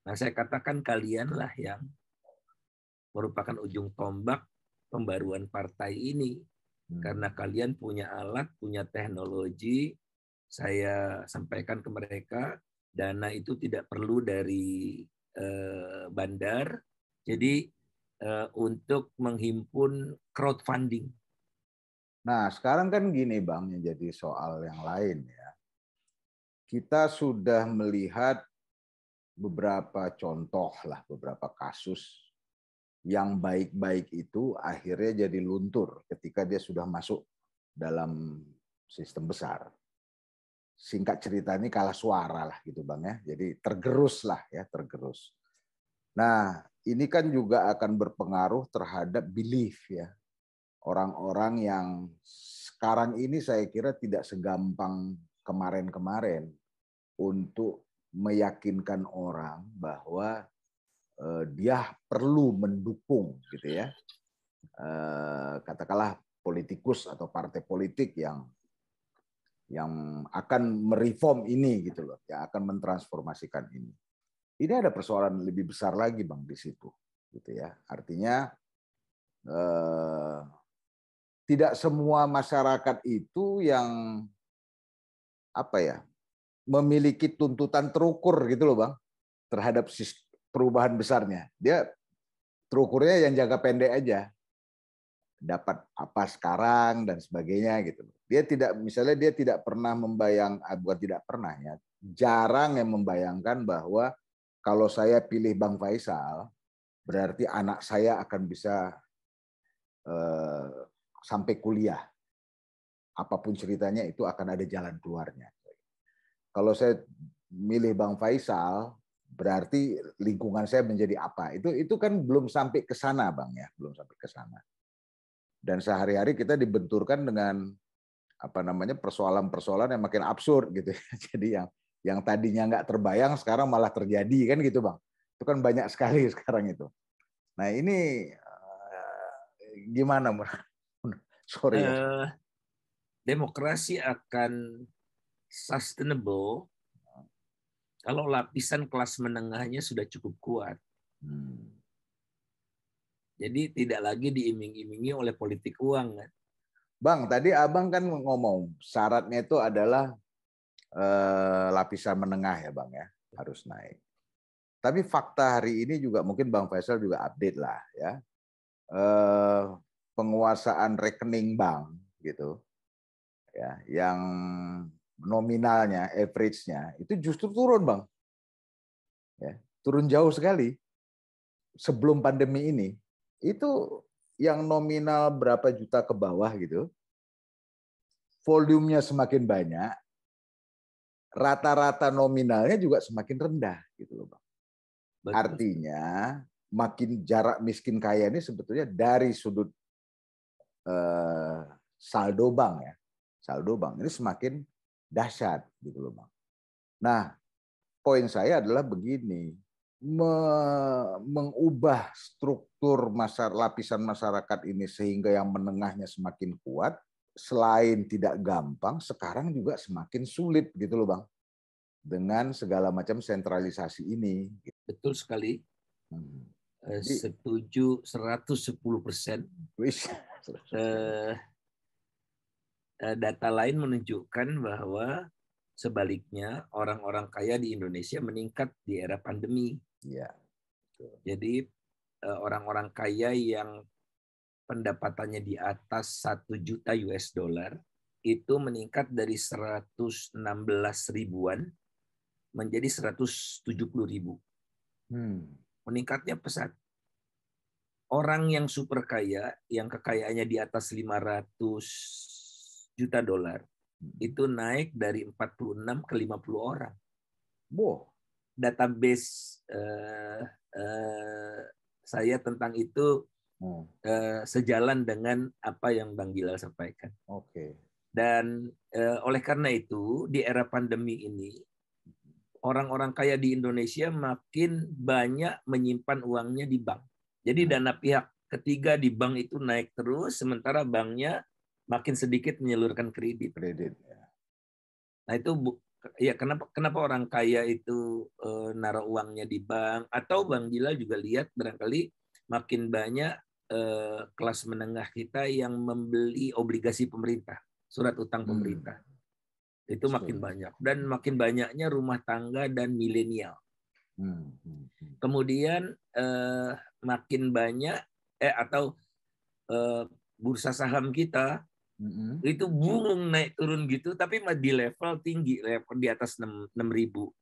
Nah, saya katakan kalianlah yang merupakan ujung tombak pembaruan partai ini hmm. karena kalian punya alat, punya teknologi. Saya sampaikan ke mereka dana itu tidak perlu dari eh, bandar. Jadi Eh, untuk menghimpun crowdfunding. Nah, sekarang kan gini Bang, yang jadi soal yang lain ya. Kita sudah melihat beberapa contoh lah, beberapa kasus yang baik-baik itu akhirnya jadi luntur ketika dia sudah masuk dalam sistem besar. Singkat cerita ini kalah suara lah gitu Bang ya. Jadi tergerus lah ya, tergerus. Nah, ini kan juga akan berpengaruh terhadap belief ya. Orang-orang yang sekarang ini saya kira tidak segampang kemarin-kemarin untuk meyakinkan orang bahwa eh, dia perlu mendukung gitu ya. Eh, katakanlah politikus atau partai politik yang yang akan mereform ini gitu loh, yang akan mentransformasikan ini ini ada persoalan lebih besar lagi bang di situ gitu ya artinya eh, tidak semua masyarakat itu yang apa ya memiliki tuntutan terukur gitu loh bang terhadap perubahan besarnya dia terukurnya yang jaga pendek aja dapat apa sekarang dan sebagainya gitu dia tidak misalnya dia tidak pernah membayang ah, bukan tidak pernah ya jarang yang membayangkan bahwa kalau saya pilih Bang Faisal, berarti anak saya akan bisa eh, sampai kuliah. Apapun ceritanya itu akan ada jalan keluarnya. Kalau saya milih Bang Faisal, berarti lingkungan saya menjadi apa? Itu itu kan belum sampai ke sana, Bang ya, belum sampai ke sana. Dan sehari-hari kita dibenturkan dengan apa namanya persoalan-persoalan yang makin absurd gitu. Ya. Jadi yang yang tadinya nggak terbayang sekarang malah terjadi kan gitu bang itu kan banyak sekali sekarang itu nah ini eh, gimana sorry uh, demokrasi akan sustainable kalau lapisan kelas menengahnya sudah cukup kuat hmm. jadi tidak lagi diiming-imingi oleh politik uang kan Bang, tadi abang kan ngomong syaratnya itu adalah eh, lapisan menengah ya Bang ya, harus naik. Tapi fakta hari ini juga mungkin Bang Faisal juga update lah ya. Eh, penguasaan rekening bank gitu ya yang nominalnya average-nya itu justru turun Bang. Ya, turun jauh sekali sebelum pandemi ini. Itu yang nominal berapa juta ke bawah gitu. Volumenya semakin banyak, rata-rata nominalnya juga semakin rendah gitu loh, Bang. Artinya makin jarak miskin kaya ini sebetulnya dari sudut eh, saldo bank ya. Saldo bank ini semakin dahsyat gitu loh, Bang. Nah, poin saya adalah begini, mengubah struktur masyarakat, lapisan masyarakat ini sehingga yang menengahnya semakin kuat selain tidak gampang, sekarang juga semakin sulit gitu loh Bang. Dengan segala macam sentralisasi ini. Betul sekali. Hmm. Eh, setuju 110 persen. Eh, eh, data lain menunjukkan bahwa sebaliknya orang-orang kaya di Indonesia meningkat di era pandemi. Ya. Jadi orang-orang kaya yang pendapatannya di atas 1 juta US dollar itu meningkat dari 116 ribuan menjadi 170 ribu. Hmm. Meningkatnya pesat. Orang yang super kaya, yang kekayaannya di atas 500 juta dolar, hmm. itu naik dari 46 ke 50 orang. Wow. Database uh, uh, saya tentang itu hmm. Eh, sejalan dengan apa yang Bang Gilal sampaikan. Oke. Okay. Dan eh, oleh karena itu di era pandemi ini orang-orang kaya di Indonesia makin banyak menyimpan uangnya di bank. Jadi hmm. dana pihak ketiga di bank itu naik terus sementara banknya makin sedikit menyalurkan kredit. Kredit. Ya. Nah itu ya kenapa kenapa orang kaya itu e, naruh uangnya di bank atau Bang Gila juga lihat barangkali makin banyak Eh, kelas menengah kita yang membeli obligasi pemerintah, surat utang hmm. pemerintah. Hmm. Itu makin banyak dan makin banyaknya rumah tangga dan milenial. Hmm, hmm, Kemudian eh, makin banyak eh atau eh, bursa saham kita Itu bung naik turun gitu, tapi di level tinggi, level di atas enam ribu.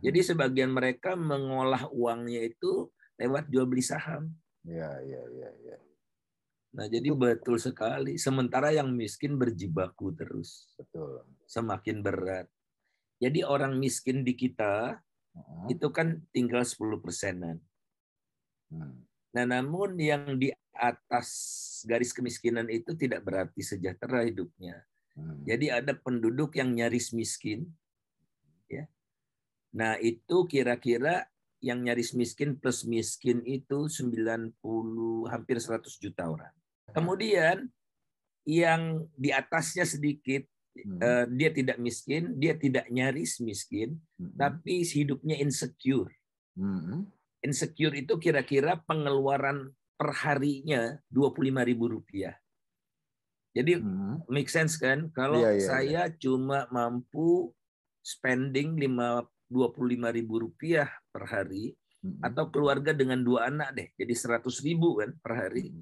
Jadi sebagian mereka mengolah uangnya itu lewat jual beli saham. Ya, ya, ya, ya. Nah, jadi betul sekali. Sementara yang miskin berjibaku terus. Betul. Semakin berat. Jadi orang miskin di kita hmm. itu kan tinggal 10 persenan. Hmm. Nah, namun yang di atas garis kemiskinan itu tidak berarti sejahtera hidupnya. Hmm. Jadi ada penduduk yang nyaris miskin. Ya. Nah, itu kira-kira yang nyaris miskin plus miskin itu 90 hampir 100 juta orang. Kemudian yang di atasnya sedikit hmm. Eh, dia tidak miskin, dia tidak nyaris miskin, hmm. tapi hidupnya insecure. Hmm. Insecure itu kira-kira pengeluaran perharinya harinya ribu rupiah. Jadi hmm. make sense kan? Kalau yeah, yeah, iya. saya yeah. cuma mampu spending 50 ribu rupiah per hari hmm. atau keluarga dengan dua anak deh jadi ribu kan per hari.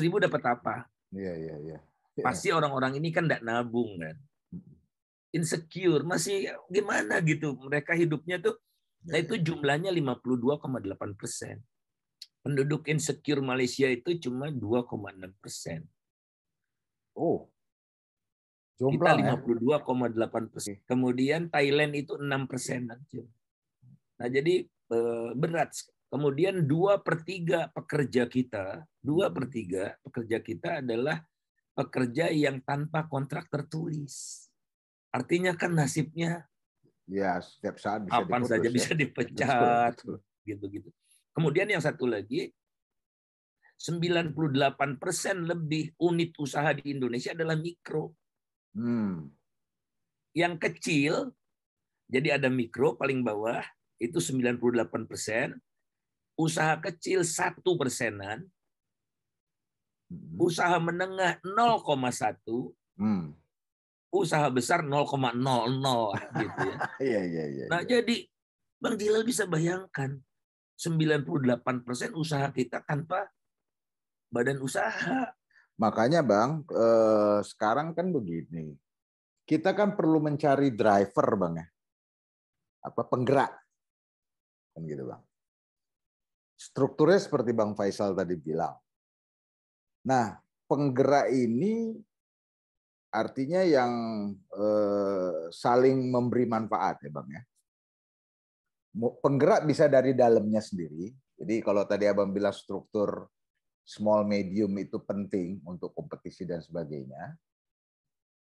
ribu dapat apa? Iya, iya iya iya. Pasti orang-orang ini kan tidak nabung kan. Insecure masih gimana gitu mereka hidupnya tuh Nah iya, itu iya. jumlahnya 52,8 persen. Penduduk insecure Malaysia itu cuma 2,6 persen. Oh, kita 52,8 eh? persen. Kemudian Thailand itu 6 persen iya. aja. Nah jadi eh, berat. Kemudian dua per tiga pekerja kita, dua per hmm. tiga pekerja kita adalah pekerja yang tanpa kontrak tertulis. Artinya kan nasibnya ya setiap saat bisa kapan diputus, saja bisa ya. dipecat gitu-gitu. Kemudian yang satu lagi 98% lebih unit usaha di Indonesia adalah mikro. Hmm. Yang kecil, jadi ada mikro paling bawah, itu 98 persen. Usaha kecil satu persenan. Hmm. Usaha menengah 0,1. Hmm. Usaha besar 0,00 gitu ya. Iya, iya, iya. Nah, iya. jadi Bang Jilal bisa bayangkan 98% usaha kita tanpa badan usaha. Makanya Bang, eh, sekarang kan begini. Kita kan perlu mencari driver Bang ya. Apa penggerak. Kan gitu Bang. Strukturnya seperti Bang Faisal tadi bilang. Nah, penggerak ini artinya yang eh, saling memberi manfaat ya Bang ya. Penggerak bisa dari dalamnya sendiri. Jadi kalau tadi Abang bilang struktur small medium itu penting untuk kompetisi dan sebagainya.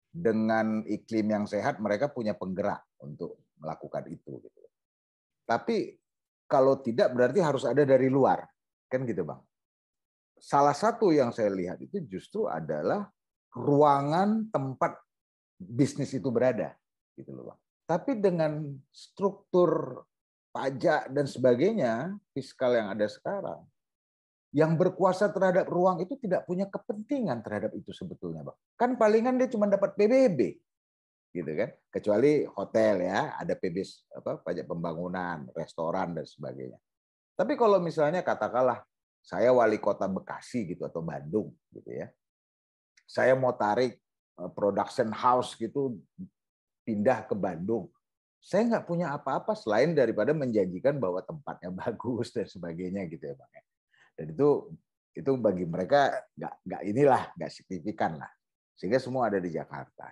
Dengan iklim yang sehat mereka punya penggerak untuk melakukan itu gitu. Tapi kalau tidak berarti harus ada dari luar. Kan gitu, Bang. Salah satu yang saya lihat itu justru adalah ruangan tempat bisnis itu berada gitu loh bang. Tapi dengan struktur pajak dan sebagainya fiskal yang ada sekarang, yang berkuasa terhadap ruang itu tidak punya kepentingan terhadap itu sebetulnya, Bang. Kan palingan dia cuma dapat PBB. Gitu kan? Kecuali hotel ya, ada PB apa pajak pembangunan, restoran dan sebagainya. Tapi kalau misalnya katakanlah saya wali kota Bekasi gitu atau Bandung gitu ya. Saya mau tarik e, production house gitu pindah ke Bandung. Saya nggak punya apa-apa selain daripada menjanjikan bahwa tempatnya bagus dan sebagainya gitu ya Bang. Ya dan itu itu bagi mereka nggak nggak inilah nggak signifikan lah sehingga semua ada di Jakarta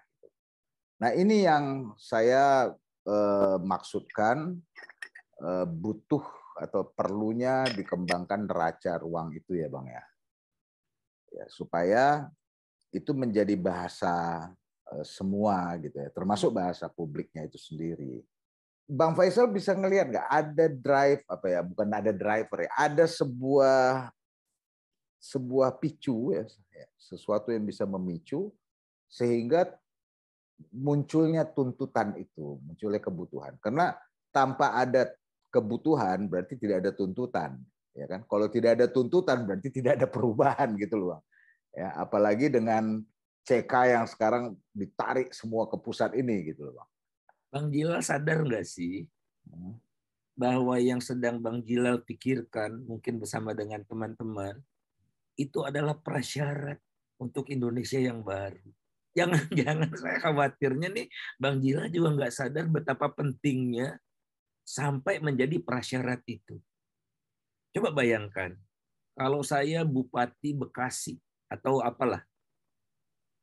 nah ini yang saya eh, maksudkan eh, butuh atau perlunya dikembangkan neraca ruang itu ya bang ya, ya supaya itu menjadi bahasa eh, semua gitu ya termasuk bahasa publiknya itu sendiri Bang Faisal bisa ngelihat nggak ada drive apa ya bukan ada driver ya ada sebuah sebuah picu ya, ya sesuatu yang bisa memicu sehingga munculnya tuntutan itu munculnya kebutuhan karena tanpa ada kebutuhan berarti tidak ada tuntutan ya kan kalau tidak ada tuntutan berarti tidak ada perubahan gitu loh ya apalagi dengan CK yang sekarang ditarik semua ke pusat ini gitu loh bang Bang Jilal sadar nggak sih hmm. bahwa yang sedang Bang Jilal pikirkan mungkin bersama dengan teman-teman itu adalah prasyarat untuk Indonesia yang baru. Jangan-jangan saya khawatirnya nih Bang Jilal juga nggak sadar betapa pentingnya sampai menjadi prasyarat itu. Coba bayangkan kalau saya Bupati Bekasi atau apalah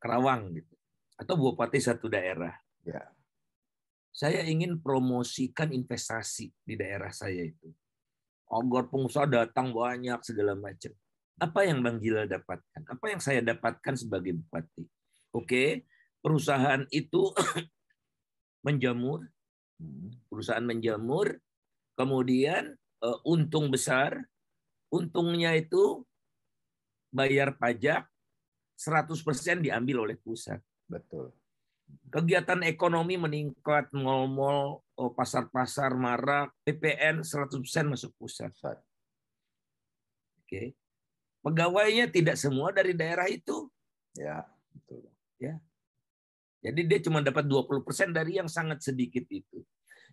Kerawang gitu atau Bupati satu daerah. Ya saya ingin promosikan investasi di daerah saya itu. Ogor pengusaha datang banyak segala macam. Apa yang Bang Gila dapatkan? Apa yang saya dapatkan sebagai bupati? Oke, perusahaan itu menjamur, hmm, perusahaan menjamur, kemudian eh, untung besar, untungnya itu bayar pajak 100% diambil oleh pusat. Betul kegiatan ekonomi meningkat, mal-mal, oh, pasar-pasar marak, PPN 100% masuk pusat. Oke. Okay. Pegawainya tidak semua dari daerah itu. Ya, betul. Ya. Jadi dia cuma dapat 20% dari yang sangat sedikit itu.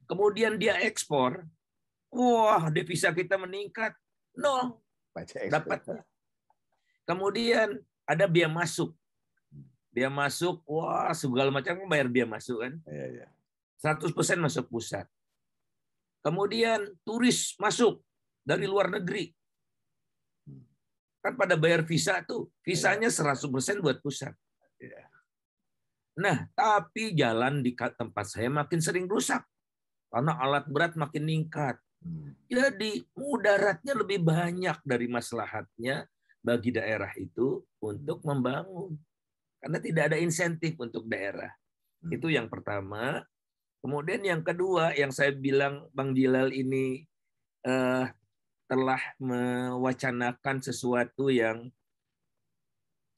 Kemudian dia ekspor, wah devisa kita meningkat, nol dapat. Kemudian ada biaya masuk dia masuk, wah segala macam bayar dia masuk kan. Iya, iya. 100% masuk pusat. Kemudian turis masuk dari luar negeri. Hmm. Kan pada bayar visa tuh, visanya 100% iya. buat pusat. Iya. Nah, tapi jalan di tempat saya makin sering rusak. Karena alat berat makin ningkat. Hmm. Jadi mudaratnya lebih banyak dari maslahatnya bagi daerah itu untuk membangun. Karena tidak ada insentif untuk daerah. Hmm. Itu yang pertama. Kemudian yang kedua, yang saya bilang Bang Jilal ini eh, telah mewacanakan sesuatu yang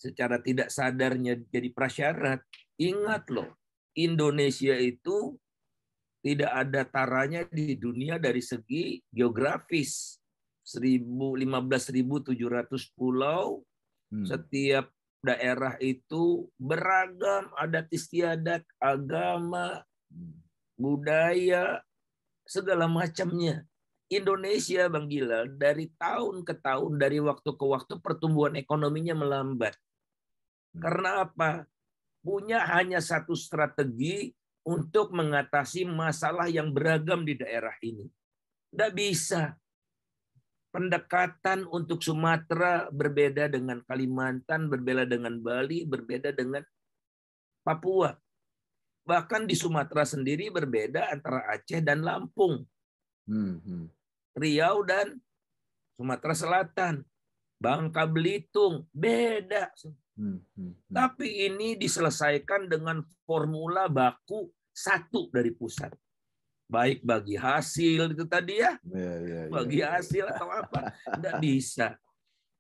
secara tidak sadarnya jadi prasyarat. Ingat loh, Indonesia itu tidak ada taranya di dunia dari segi geografis. 15.700 pulau, hmm. setiap daerah itu beragam adat istiadat, agama, budaya, segala macamnya. Indonesia Bang Gila dari tahun ke tahun dari waktu ke waktu pertumbuhan ekonominya melambat. Hmm. Karena apa? Punya hanya satu strategi untuk mengatasi masalah yang beragam di daerah ini. Tidak bisa pendekatan untuk Sumatera berbeda dengan Kalimantan, berbeda dengan Bali, berbeda dengan Papua. Bahkan di Sumatera sendiri berbeda antara Aceh dan Lampung. Hmm, hmm. Riau dan Sumatera Selatan, Bangka Belitung, beda. Hmm, Tapi ini diselesaikan dengan formula baku satu dari pusat baik bagi hasil itu tadi ya, iya, iya, iya. bagi hasil atau apa, tidak bisa.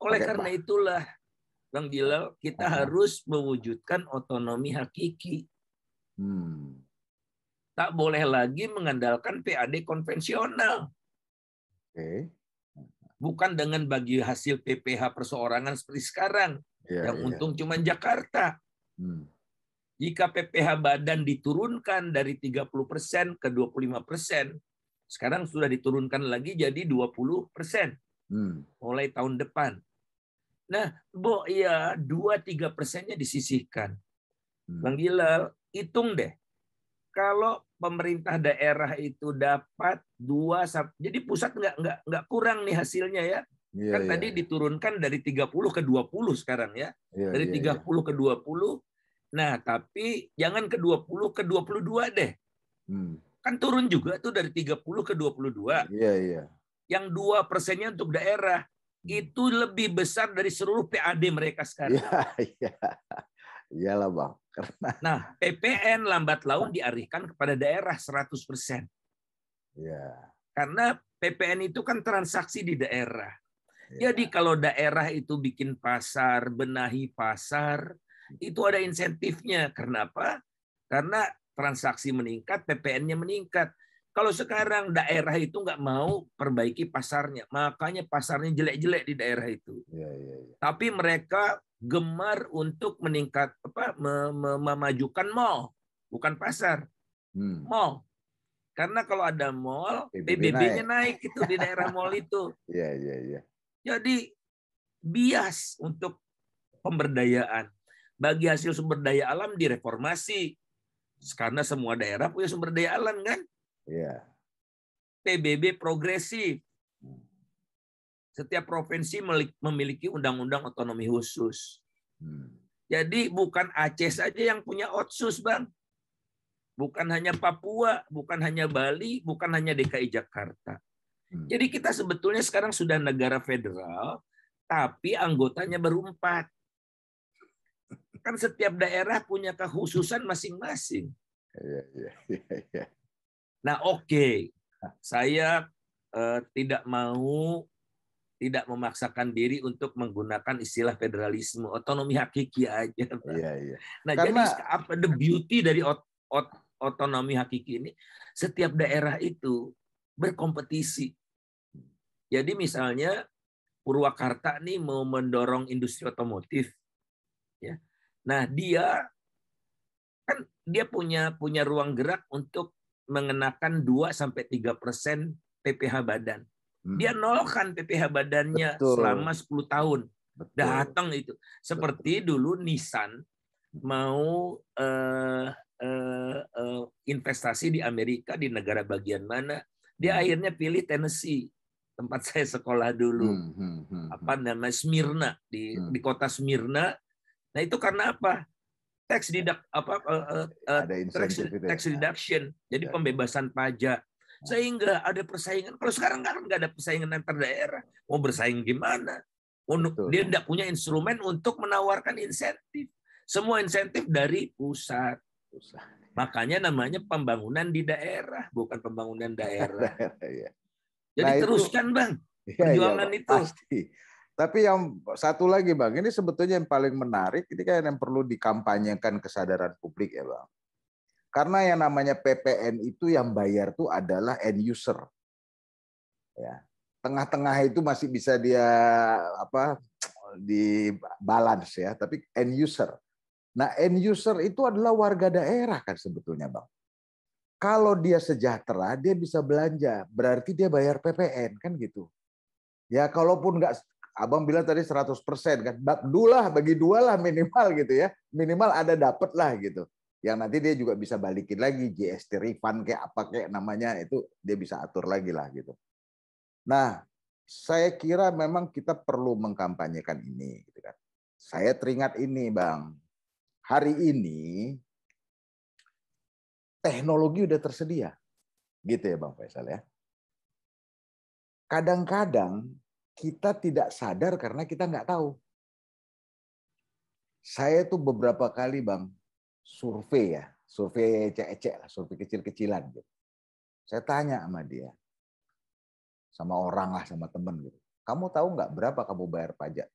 Oleh karena itulah, Bang Gilal, kita harus mewujudkan otonomi hakiki. Hmm. Tak boleh lagi mengandalkan PAD konvensional. oke Bukan dengan bagi hasil PPH perseorangan seperti sekarang, ya, yang untung cuma Jakarta. Hmm. Jika PPH badan diturunkan dari 30% ke 25%, sekarang sudah diturunkan lagi jadi 20% hmm. mulai tahun depan. Nah, Bo, ya 2-3 persennya disisihkan. Hmm. Bang Gilal, hitung deh. Kalau pemerintah daerah itu dapat dua jadi pusat nggak nggak nggak kurang nih hasilnya ya yeah, kan yeah. tadi iya. diturunkan dari 30 ke 20 sekarang ya yeah, dari yeah, 30 yeah. ke 20 Nah, tapi jangan ke 20 ke 22 deh. Hmm. Kan turun juga tuh dari 30 ke 22. Iya, yeah, iya. Yeah. Yang 2 persennya untuk daerah. Hmm. Itu lebih besar dari seluruh PAD mereka sekarang. Iya, iya. Iyalah, Bang. Karena... Nah, PPN lambat laun diarahkan kepada daerah 100 persen. Yeah. Karena PPN itu kan transaksi di daerah. Iya. Jadi kalau daerah itu bikin pasar, benahi pasar, itu ada insentifnya. Karena apa? Karena transaksi meningkat, PPN-nya meningkat. Kalau sekarang daerah itu nggak mau perbaiki pasarnya, makanya pasarnya jelek-jelek di daerah itu. Ya, ya, ya. Tapi mereka gemar untuk meningkat apa memajukan mall, bukan pasar, hmm. mall. Karena kalau ada mall, PBB-nya naik. naik itu di daerah mall itu. Iya iya iya. Jadi bias untuk pemberdayaan bagi hasil sumber daya alam direformasi. Karena semua daerah punya sumber daya alam kan? Iya. PBB progresif. Setiap provinsi memiliki undang-undang otonomi khusus. Hmm. Jadi bukan Aceh saja yang punya otsus, Bang. Bukan hanya Papua, bukan hanya Bali, bukan hanya DKI Jakarta. Hmm. Jadi kita sebetulnya sekarang sudah negara federal, tapi anggotanya berempat kan setiap daerah punya kekhususan masing-masing. Iya, iya, iya, nah, oke. Okay. Saya uh, tidak mau tidak memaksakan diri untuk menggunakan istilah federalisme, otonomi hakiki aja. Iya, iya. Nah, Karena... jadi apa the beauty dari ot, ot, otonomi hakiki ini setiap daerah itu berkompetisi. Jadi misalnya Purwakarta nih mau mendorong industri otomotif. Nah, dia kan dia punya punya ruang gerak untuk mengenakan 2 sampai 3% PPH badan. Hmm. Dia nolkan PPH badannya Betul. selama 10 tahun. Betul. Datang itu. Seperti Betul. dulu Nissan hmm. mau eh, eh, eh, investasi di Amerika di negara bagian mana, dia hmm. akhirnya pilih Tennessee tempat saya sekolah dulu. Hmm, hmm, hmm, apa namanya Smyrna di hmm. di kota Smyrna Nah itu karena apa? Tax didak apa uh, uh, tax, ya. tax reduction. Jadi ya. pembebasan pajak ya. sehingga ada persaingan. Kalau sekarang kan nggak ada persaingan antar daerah, mau bersaing gimana? Untuk dia tidak punya instrumen untuk menawarkan insentif. Semua insentif dari pusat. Makanya namanya pembangunan di daerah, bukan pembangunan daerah. Iya. Jadi nah, teruskan itu, bang iya, iya, perjuangan ya, ya, itu. Pasti. Tapi yang satu lagi Bang, ini sebetulnya yang paling menarik, ini kan yang perlu dikampanyekan kesadaran publik ya Bang. Karena yang namanya PPN itu yang bayar tuh adalah end user. Ya. Tengah-tengah itu masih bisa dia apa di balance ya, tapi end user. Nah, end user itu adalah warga daerah kan sebetulnya, Bang. Kalau dia sejahtera, dia bisa belanja, berarti dia bayar PPN kan gitu. Ya, kalaupun nggak Abang bilang tadi 100% kan. Dulah bagi dua lah minimal gitu ya. Minimal ada dapat lah gitu. Yang nanti dia juga bisa balikin lagi GST refund kayak apa kayak namanya itu dia bisa atur lagi lah gitu. Nah, saya kira memang kita perlu mengkampanyekan ini gitu kan. Saya teringat ini, Bang. Hari ini teknologi udah tersedia. Gitu ya Bang Faisal ya. Kadang-kadang kita tidak sadar karena kita nggak tahu. Saya tuh beberapa kali bang survei ya, survei ecek-ecek lah, survei kecil-kecilan gitu. Saya tanya sama dia, sama orang lah, sama temen gitu. Kamu tahu nggak berapa kamu bayar pajak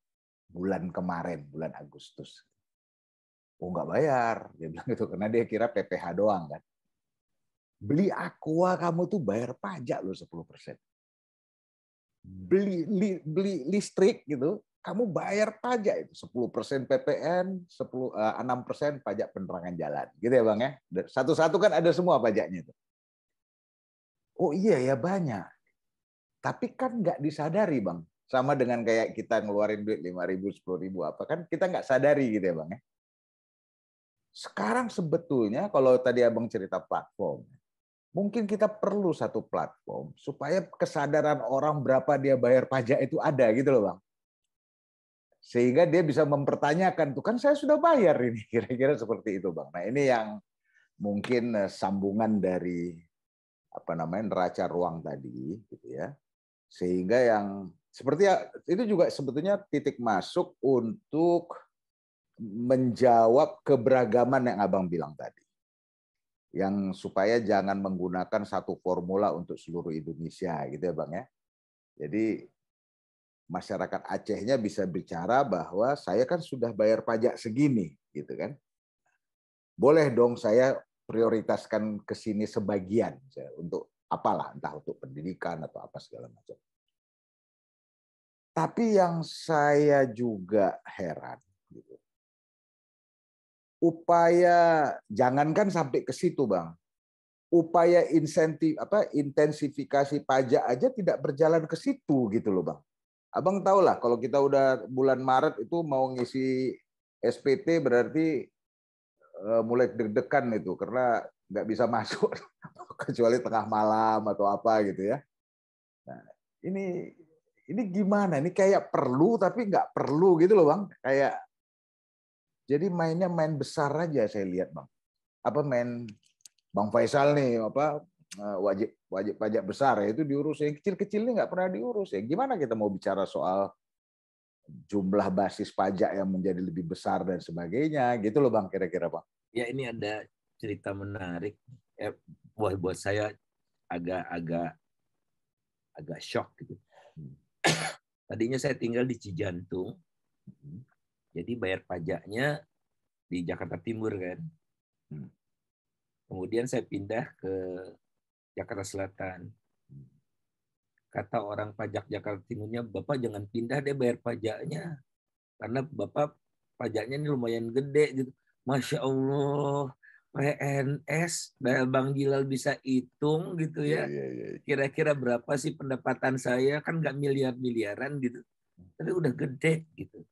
bulan kemarin, bulan Agustus? Oh nggak bayar, dia bilang itu karena dia kira PPh doang kan. Beli aqua kamu tuh bayar pajak loh 10 persen beli, li, beli listrik gitu, kamu bayar pajak itu 10% PPN, 10 6% pajak penerangan jalan. Gitu ya, Bang ya. Satu-satu kan ada semua pajaknya itu. Oh iya ya banyak. Tapi kan nggak disadari, Bang. Sama dengan kayak kita ngeluarin duit lima ribu, sepuluh ribu, apa kan kita nggak sadari gitu ya, Bang ya. Sekarang sebetulnya kalau tadi Abang cerita platform, mungkin kita perlu satu platform supaya kesadaran orang berapa dia bayar pajak itu ada gitu loh bang sehingga dia bisa mempertanyakan tuh kan saya sudah bayar ini kira-kira seperti itu bang nah ini yang mungkin eh, sambungan dari apa namanya neraca ruang tadi gitu ya sehingga yang seperti ya, itu juga sebetulnya titik masuk untuk menjawab keberagaman yang abang bilang tadi yang supaya jangan menggunakan satu formula untuk seluruh Indonesia gitu ya Bang ya. Jadi masyarakat Acehnya bisa bicara bahwa saya kan sudah bayar pajak segini gitu kan. Boleh dong saya prioritaskan ke sini sebagian ya, untuk apalah entah untuk pendidikan atau apa segala macam. Tapi yang saya juga heran gitu upaya jangankan sampai ke situ bang upaya insentif apa intensifikasi pajak aja tidak berjalan ke situ gitu loh bang abang tahu lah kalau kita udah bulan maret itu mau ngisi spt berarti eh, mulai deg-degan itu karena nggak bisa masuk kecuali tengah malam atau apa gitu ya nah, ini ini gimana ini kayak perlu tapi nggak perlu gitu loh bang kayak jadi mainnya main besar aja saya lihat bang. Apa main Bang Faisal nih apa eh, wajib wajib pajak besar ya itu diurus yang kecil-kecilnya nggak pernah diurus ya. Gimana kita mau bicara soal jumlah basis pajak yang menjadi lebih besar dan sebagainya gitu loh bang kira-kira bang. Ya ini ada cerita menarik. Eh, buat buat saya agak-agak agak shock gitu. Hmm. Tadinya saya tinggal di Cijantung. Hmm. Jadi bayar pajaknya di Jakarta Timur kan. Hmm. Kemudian saya pindah ke Jakarta Selatan. Kata orang pajak Jakarta Timurnya, Bapak jangan pindah deh bayar pajaknya. Karena Bapak pajaknya ini lumayan gede gitu. Masya Allah, PNS, Bang Gilal bisa hitung gitu ya. Iya, iya, iya. Kira-kira berapa sih pendapatan saya, kan nggak miliar-miliaran gitu. Tapi udah gede gitu.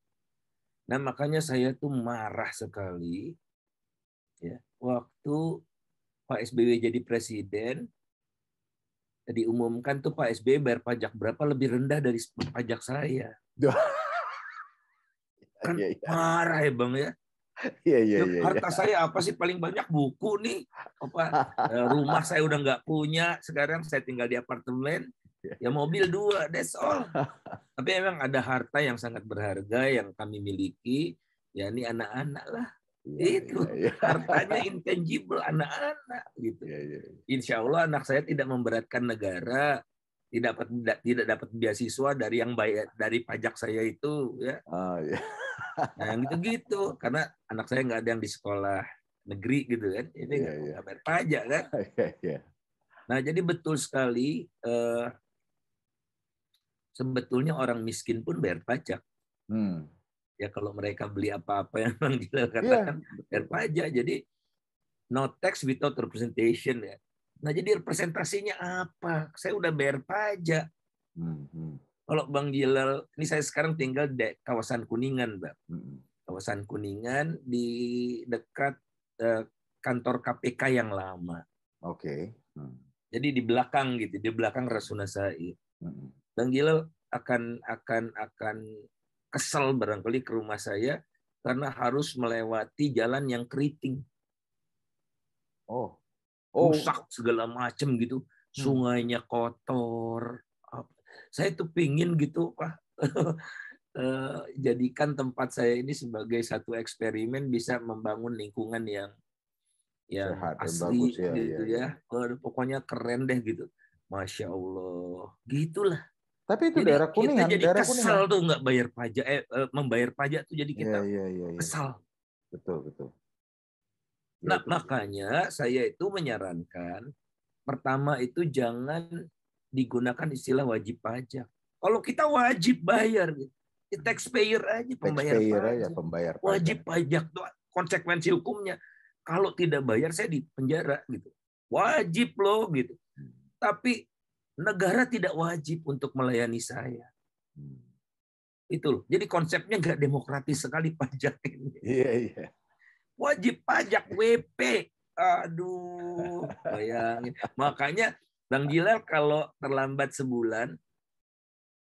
Nah makanya saya tuh marah sekali ya waktu Pak SBY jadi presiden diumumkan tuh Pak SBY bayar pajak berapa lebih rendah dari pajak saya. kan ya, ya. marah ya bang ya. Iya iya, iya iya. Harta saya apa sih paling banyak buku nih. Apa eh, rumah saya udah nggak punya. Sekarang saya tinggal di apartemen. Ya mobil dua, that's all. Tapi emang ada harta yang sangat berharga yang kami miliki, ya ini anak-anak lah. Ya, itu ya, ya. hartanya intangible anak-anak gitu. Ya, ya. Insya Allah anak saya tidak memberatkan negara, tidak dapat tidak tidak dapat beasiswa dari yang baik dari pajak saya itu ya. Oh, ya. Nah gitu-gitu karena anak saya nggak ada yang di sekolah negeri gitu kan, ini iya, nggak ya, ya. pajak kan. Ya, ya. Nah jadi betul sekali eh, sebetulnya orang miskin pun bayar pajak. Hmm. Ya kalau mereka beli apa-apa yang Bang Gila iya, katakan yeah. bayar pajak. Jadi no tax without representation ya. Nah jadi representasinya apa? Saya udah bayar pajak. Hmm. hmm. Kalau Bang Gilal, ini saya sekarang tinggal di kawasan Kuningan, Bang. Hmm. Kawasan Kuningan di dekat eh, kantor KPK yang lama. Oke. Okay. Hmm. Jadi di belakang gitu, di belakang Rasuna Said. Hmm. Bang Gila akan akan akan kesel barangkali ke rumah saya karena harus melewati jalan yang keriting. Oh. Oh, rusak segala macam gitu. Hmm. Sungainya kotor. Saya tuh pingin gitu, Pak. Eh, jadikan tempat saya ini sebagai satu eksperimen bisa membangun lingkungan yang ya Sehat, asli bagus, ya, gitu ya. ya. ya. Pokoknya keren deh gitu. Masya Allah. Gitulah tapi itu jadi daerah kuningan, kita jadi daerah kesal kuningan. tuh nggak bayar pajak, eh, eh membayar pajak tuh jadi iya, kita ya, ya, ya, ya. kesal. Betul betul. Nah betul. Gitu. makanya saya itu menyarankan pertama itu jangan digunakan istilah wajib pajak. Kalau kita wajib bayar, ya taxpayer aja pembayar taxpayer pajak. Aja, pembayar pajak. Wajib pajak tuh konsekuensi hukumnya. Kalau tidak bayar saya di penjara gitu. Wajib loh gitu. Tapi Negara tidak wajib untuk melayani saya. Hmm. Itu loh. Jadi konsepnya nggak demokratis sekali pajak ini. Iya, iya. Wajib pajak WP. Aduh, bayangin. Makanya Bang Gilal kalau terlambat sebulan,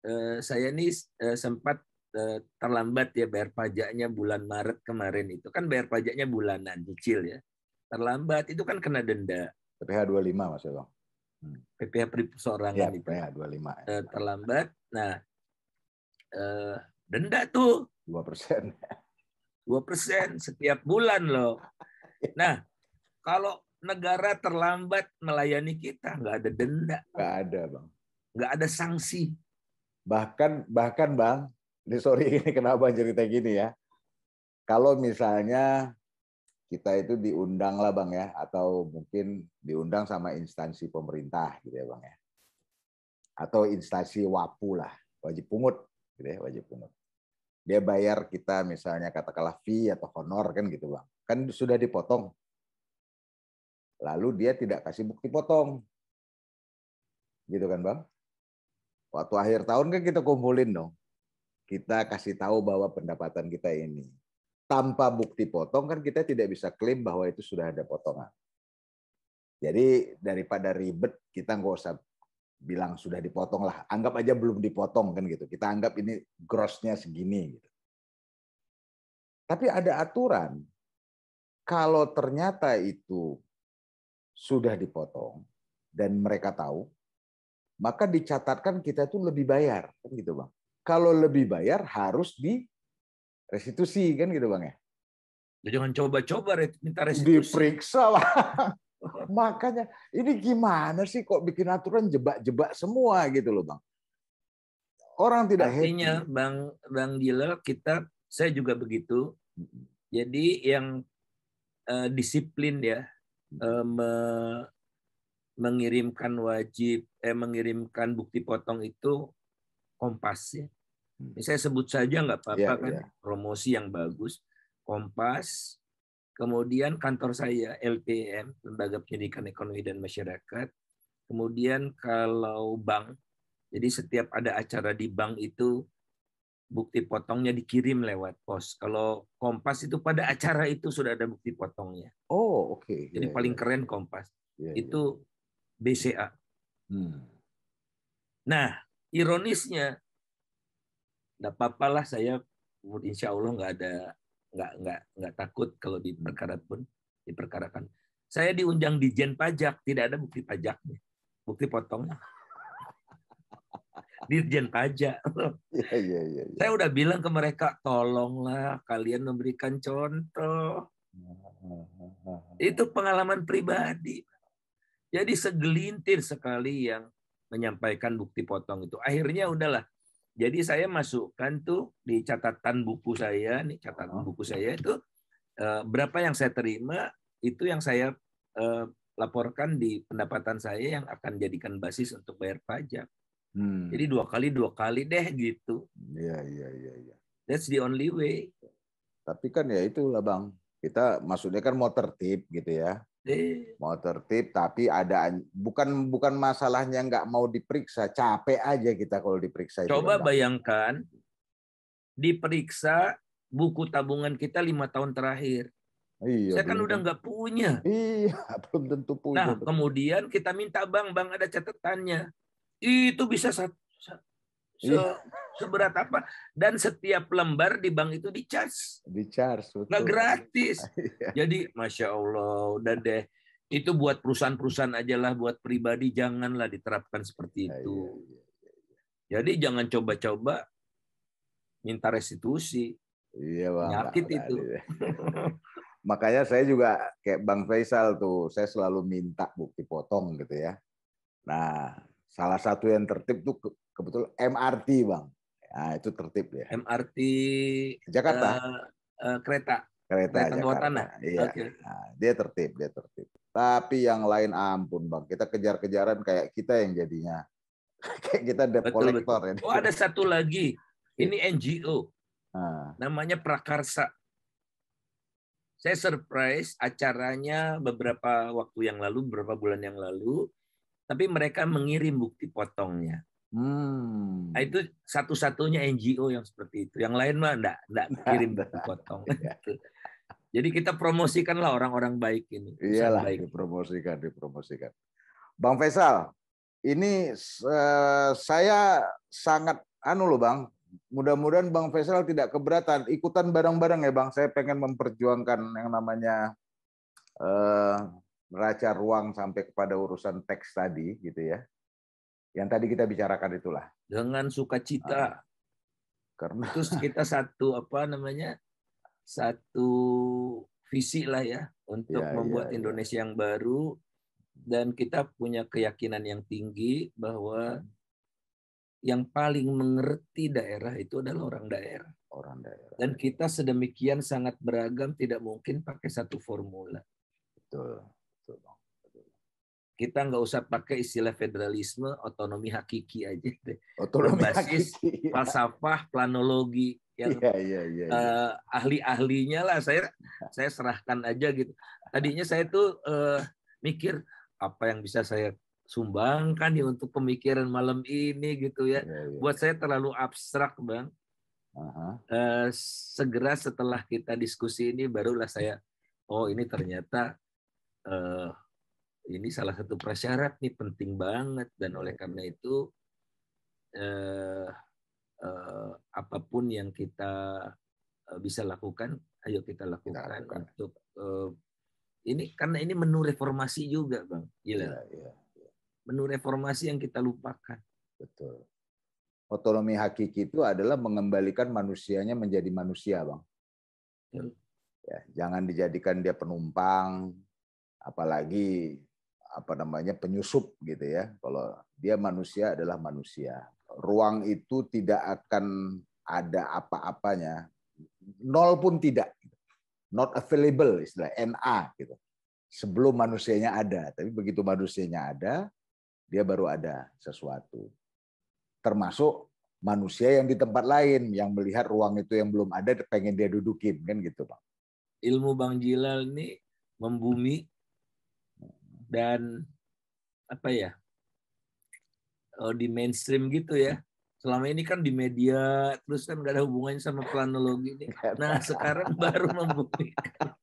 eh, saya ini eh, sempat eh, terlambat ya bayar pajaknya bulan Maret kemarin itu kan bayar pajaknya bulanan cicil ya terlambat itu kan kena denda PPh 25 Mas bang Hmm. PPh perseorangan ya, PPh 25. Ya. Eh, terlambat. Nah, eh, denda tuh dua persen. Dua persen setiap bulan loh. Nah, kalau negara terlambat melayani kita nggak ada denda. Nggak ada bang. Nggak ada sanksi. Bahkan bahkan bang, ini sorry ini kenapa cerita gini ya. Kalau misalnya kita itu diundang lah bang ya atau mungkin diundang sama instansi pemerintah gitu ya bang ya atau instansi wapu lah wajib pungut gitu ya wajib pungut dia bayar kita misalnya katakanlah fee atau honor kan gitu bang kan sudah dipotong lalu dia tidak kasih bukti potong gitu kan bang waktu akhir tahun kan kita kumpulin dong kita kasih tahu bahwa pendapatan kita ini tanpa bukti potong kan kita tidak bisa klaim bahwa itu sudah ada potongan. Jadi daripada ribet kita nggak usah bilang sudah dipotong lah, anggap aja belum dipotong kan gitu. Kita anggap ini grossnya segini. Gitu. Tapi ada aturan kalau ternyata itu sudah dipotong dan mereka tahu, maka dicatatkan kita itu lebih bayar, kan gitu bang. Kalau lebih bayar harus di restitusi kan gitu bang ya? ya jangan coba-coba minta restitusi. Diperiksa lah. Makanya ini gimana sih kok bikin aturan jebak-jebak semua gitu loh bang? Orang tidak Artinya, bang bang Gila kita saya juga begitu. Jadi yang uh, disiplin ya uh, me, mengirimkan wajib eh mengirimkan bukti potong itu kompas ya saya sebut saja nggak apa-apa yeah, kan yeah. promosi yang bagus, Kompas, kemudian kantor saya LPM Lembaga Pendidikan Ekonomi dan Masyarakat, kemudian kalau bank, jadi setiap ada acara di bank itu bukti potongnya dikirim lewat pos. Kalau Kompas itu pada acara itu sudah ada bukti potongnya. Oh oke. Okay. Jadi yeah, paling yeah. keren Kompas yeah, iya. itu yeah. BCA. Hmm. Nah ironisnya nggak apa-apa lah saya insya Allah nggak ada nggak nggak nggak takut kalau di perkara pun diperkarakan. Saya diundang di Jen Pajak, tidak ada bukti pajaknya, bukti potongnya. di Jen Pajak. Ya, ya, ya, ya. Saya udah bilang ke mereka, tolonglah kalian memberikan contoh. Itu pengalaman pribadi. Jadi segelintir sekali yang menyampaikan bukti potong itu. Akhirnya udahlah, jadi saya masukkan tuh di catatan buku saya, nih catatan oh. buku saya itu eh, berapa yang saya terima itu yang saya eh, laporkan di pendapatan saya yang akan jadikan basis untuk bayar pajak. Hmm. Jadi dua kali dua kali deh gitu. Iya iya iya. Ya. That's the only way. Tapi kan ya itulah bang. Kita maksudnya kan mau tertib gitu ya. Iya. mau tertib tapi ada bukan bukan masalahnya nggak mau diperiksa capek aja kita kalau diperiksa coba itu bayangkan diperiksa buku tabungan kita lima tahun terakhir iya, saya kan udah nggak punya iya belum tentu punya nah kemudian kita minta bang bank ada catatannya itu bisa satu, Iya. se seberat apa dan setiap lembar di bank itu di charge di betul. nggak gratis iya. jadi masya allah udah deh itu buat perusahaan-perusahaan aja lah buat pribadi janganlah diterapkan seperti iya, itu jadi jangan coba-coba minta restitusi iya bang nyakit bang, itu makanya saya juga kayak bang Faisal tuh saya selalu minta bukti potong gitu ya nah salah satu yang tertib tuh kebetulan MRT bang. Nah, itu tertib ya. MRT Jakarta. Uh, uh, kereta. Kereta, kereta Jakarta. tanah. Iya. Okay. Nah, dia tertib, dia tertib. Tapi yang lain ampun bang, kita kejar-kejaran kayak kita yang jadinya kayak kita debt betul, collector. Betul. Oh ada satu lagi, ini NGO, nah. namanya Prakarsa. Saya surprise acaranya beberapa waktu yang lalu, beberapa bulan yang lalu, tapi mereka mengirim bukti potongnya. Hmm. Nah itu satu-satunya NGO yang seperti itu. Yang lain mah enggak, enggak kirim potong. Iya. Jadi kita promosikanlah orang-orang baik ini. Iyalah, baik. dipromosikan, dipromosikan. Bang Faisal, ini eh, saya sangat anu loh Bang, mudah-mudahan Bang Faisal tidak keberatan ikutan bareng-bareng ya Bang. Saya pengen memperjuangkan yang namanya eh, uh, ruang sampai kepada urusan teks tadi gitu ya. Yang tadi kita bicarakan itulah. Dengan sukacita. uh, karena terus kita satu apa namanya? satu visi lah ya untuk ya, ya membuat ya, Indonesia ya. yang baru dan kita punya keyakinan yang tinggi bahwa yang paling mengerti daerah itu adalah orang daerah. Orang daerah. Dan kita sedemikian sangat beragam tidak mungkin pakai satu formula. Betul kita nggak usah pakai istilah federalisme, otonomi hakiki aja deh. Otonomi basis, hakiki. Ya. falsafah, planologi yang ya, ya, ya. uh, ahli-ahlinya lah saya saya serahkan aja gitu. Tadinya saya tuh uh, mikir apa yang bisa saya sumbangkan ya untuk pemikiran malam ini gitu ya. Iya, iya. Buat saya terlalu abstrak, Bang. Uh, segera setelah kita diskusi ini barulah saya oh ini ternyata uh, ini salah satu prasyarat nih penting banget dan oleh karena itu eh, eh, apapun yang kita eh, bisa lakukan ayo kita lakukan, kita lakukan. untuk eh, ini karena ini menu reformasi juga bang gila ya, ya, iya, iya. menu reformasi yang kita lupakan betul otonomi hakiki itu adalah mengembalikan manusianya menjadi manusia bang ya, jangan dijadikan dia penumpang apalagi apa namanya penyusup gitu ya. Kalau dia manusia adalah manusia. Ruang itu tidak akan ada apa-apanya. Nol pun tidak. Not available istilah NA gitu. Sebelum manusianya ada, tapi begitu manusianya ada, dia baru ada sesuatu. Termasuk manusia yang di tempat lain yang melihat ruang itu yang belum ada pengen dia dudukin kan gitu, Pak. Ilmu Bang Jilal ini membumi dan apa ya eh, di mainstream gitu ya selama ini kan di media terus kan nggak ada hubungannya sama planologi ini nah sekarang baru membuktikan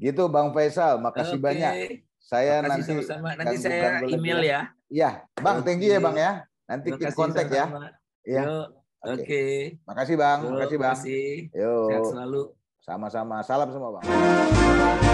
gitu bang Faisal makasih okay. banyak saya makasih nanti sama. nanti saya email ya ya iya. bang tinggi ya bang ya nanti kita kontak ya ya oke okay. makasih bang Yo, makasih bang makasih. Yo. sehat selalu sama-sama salam semua bang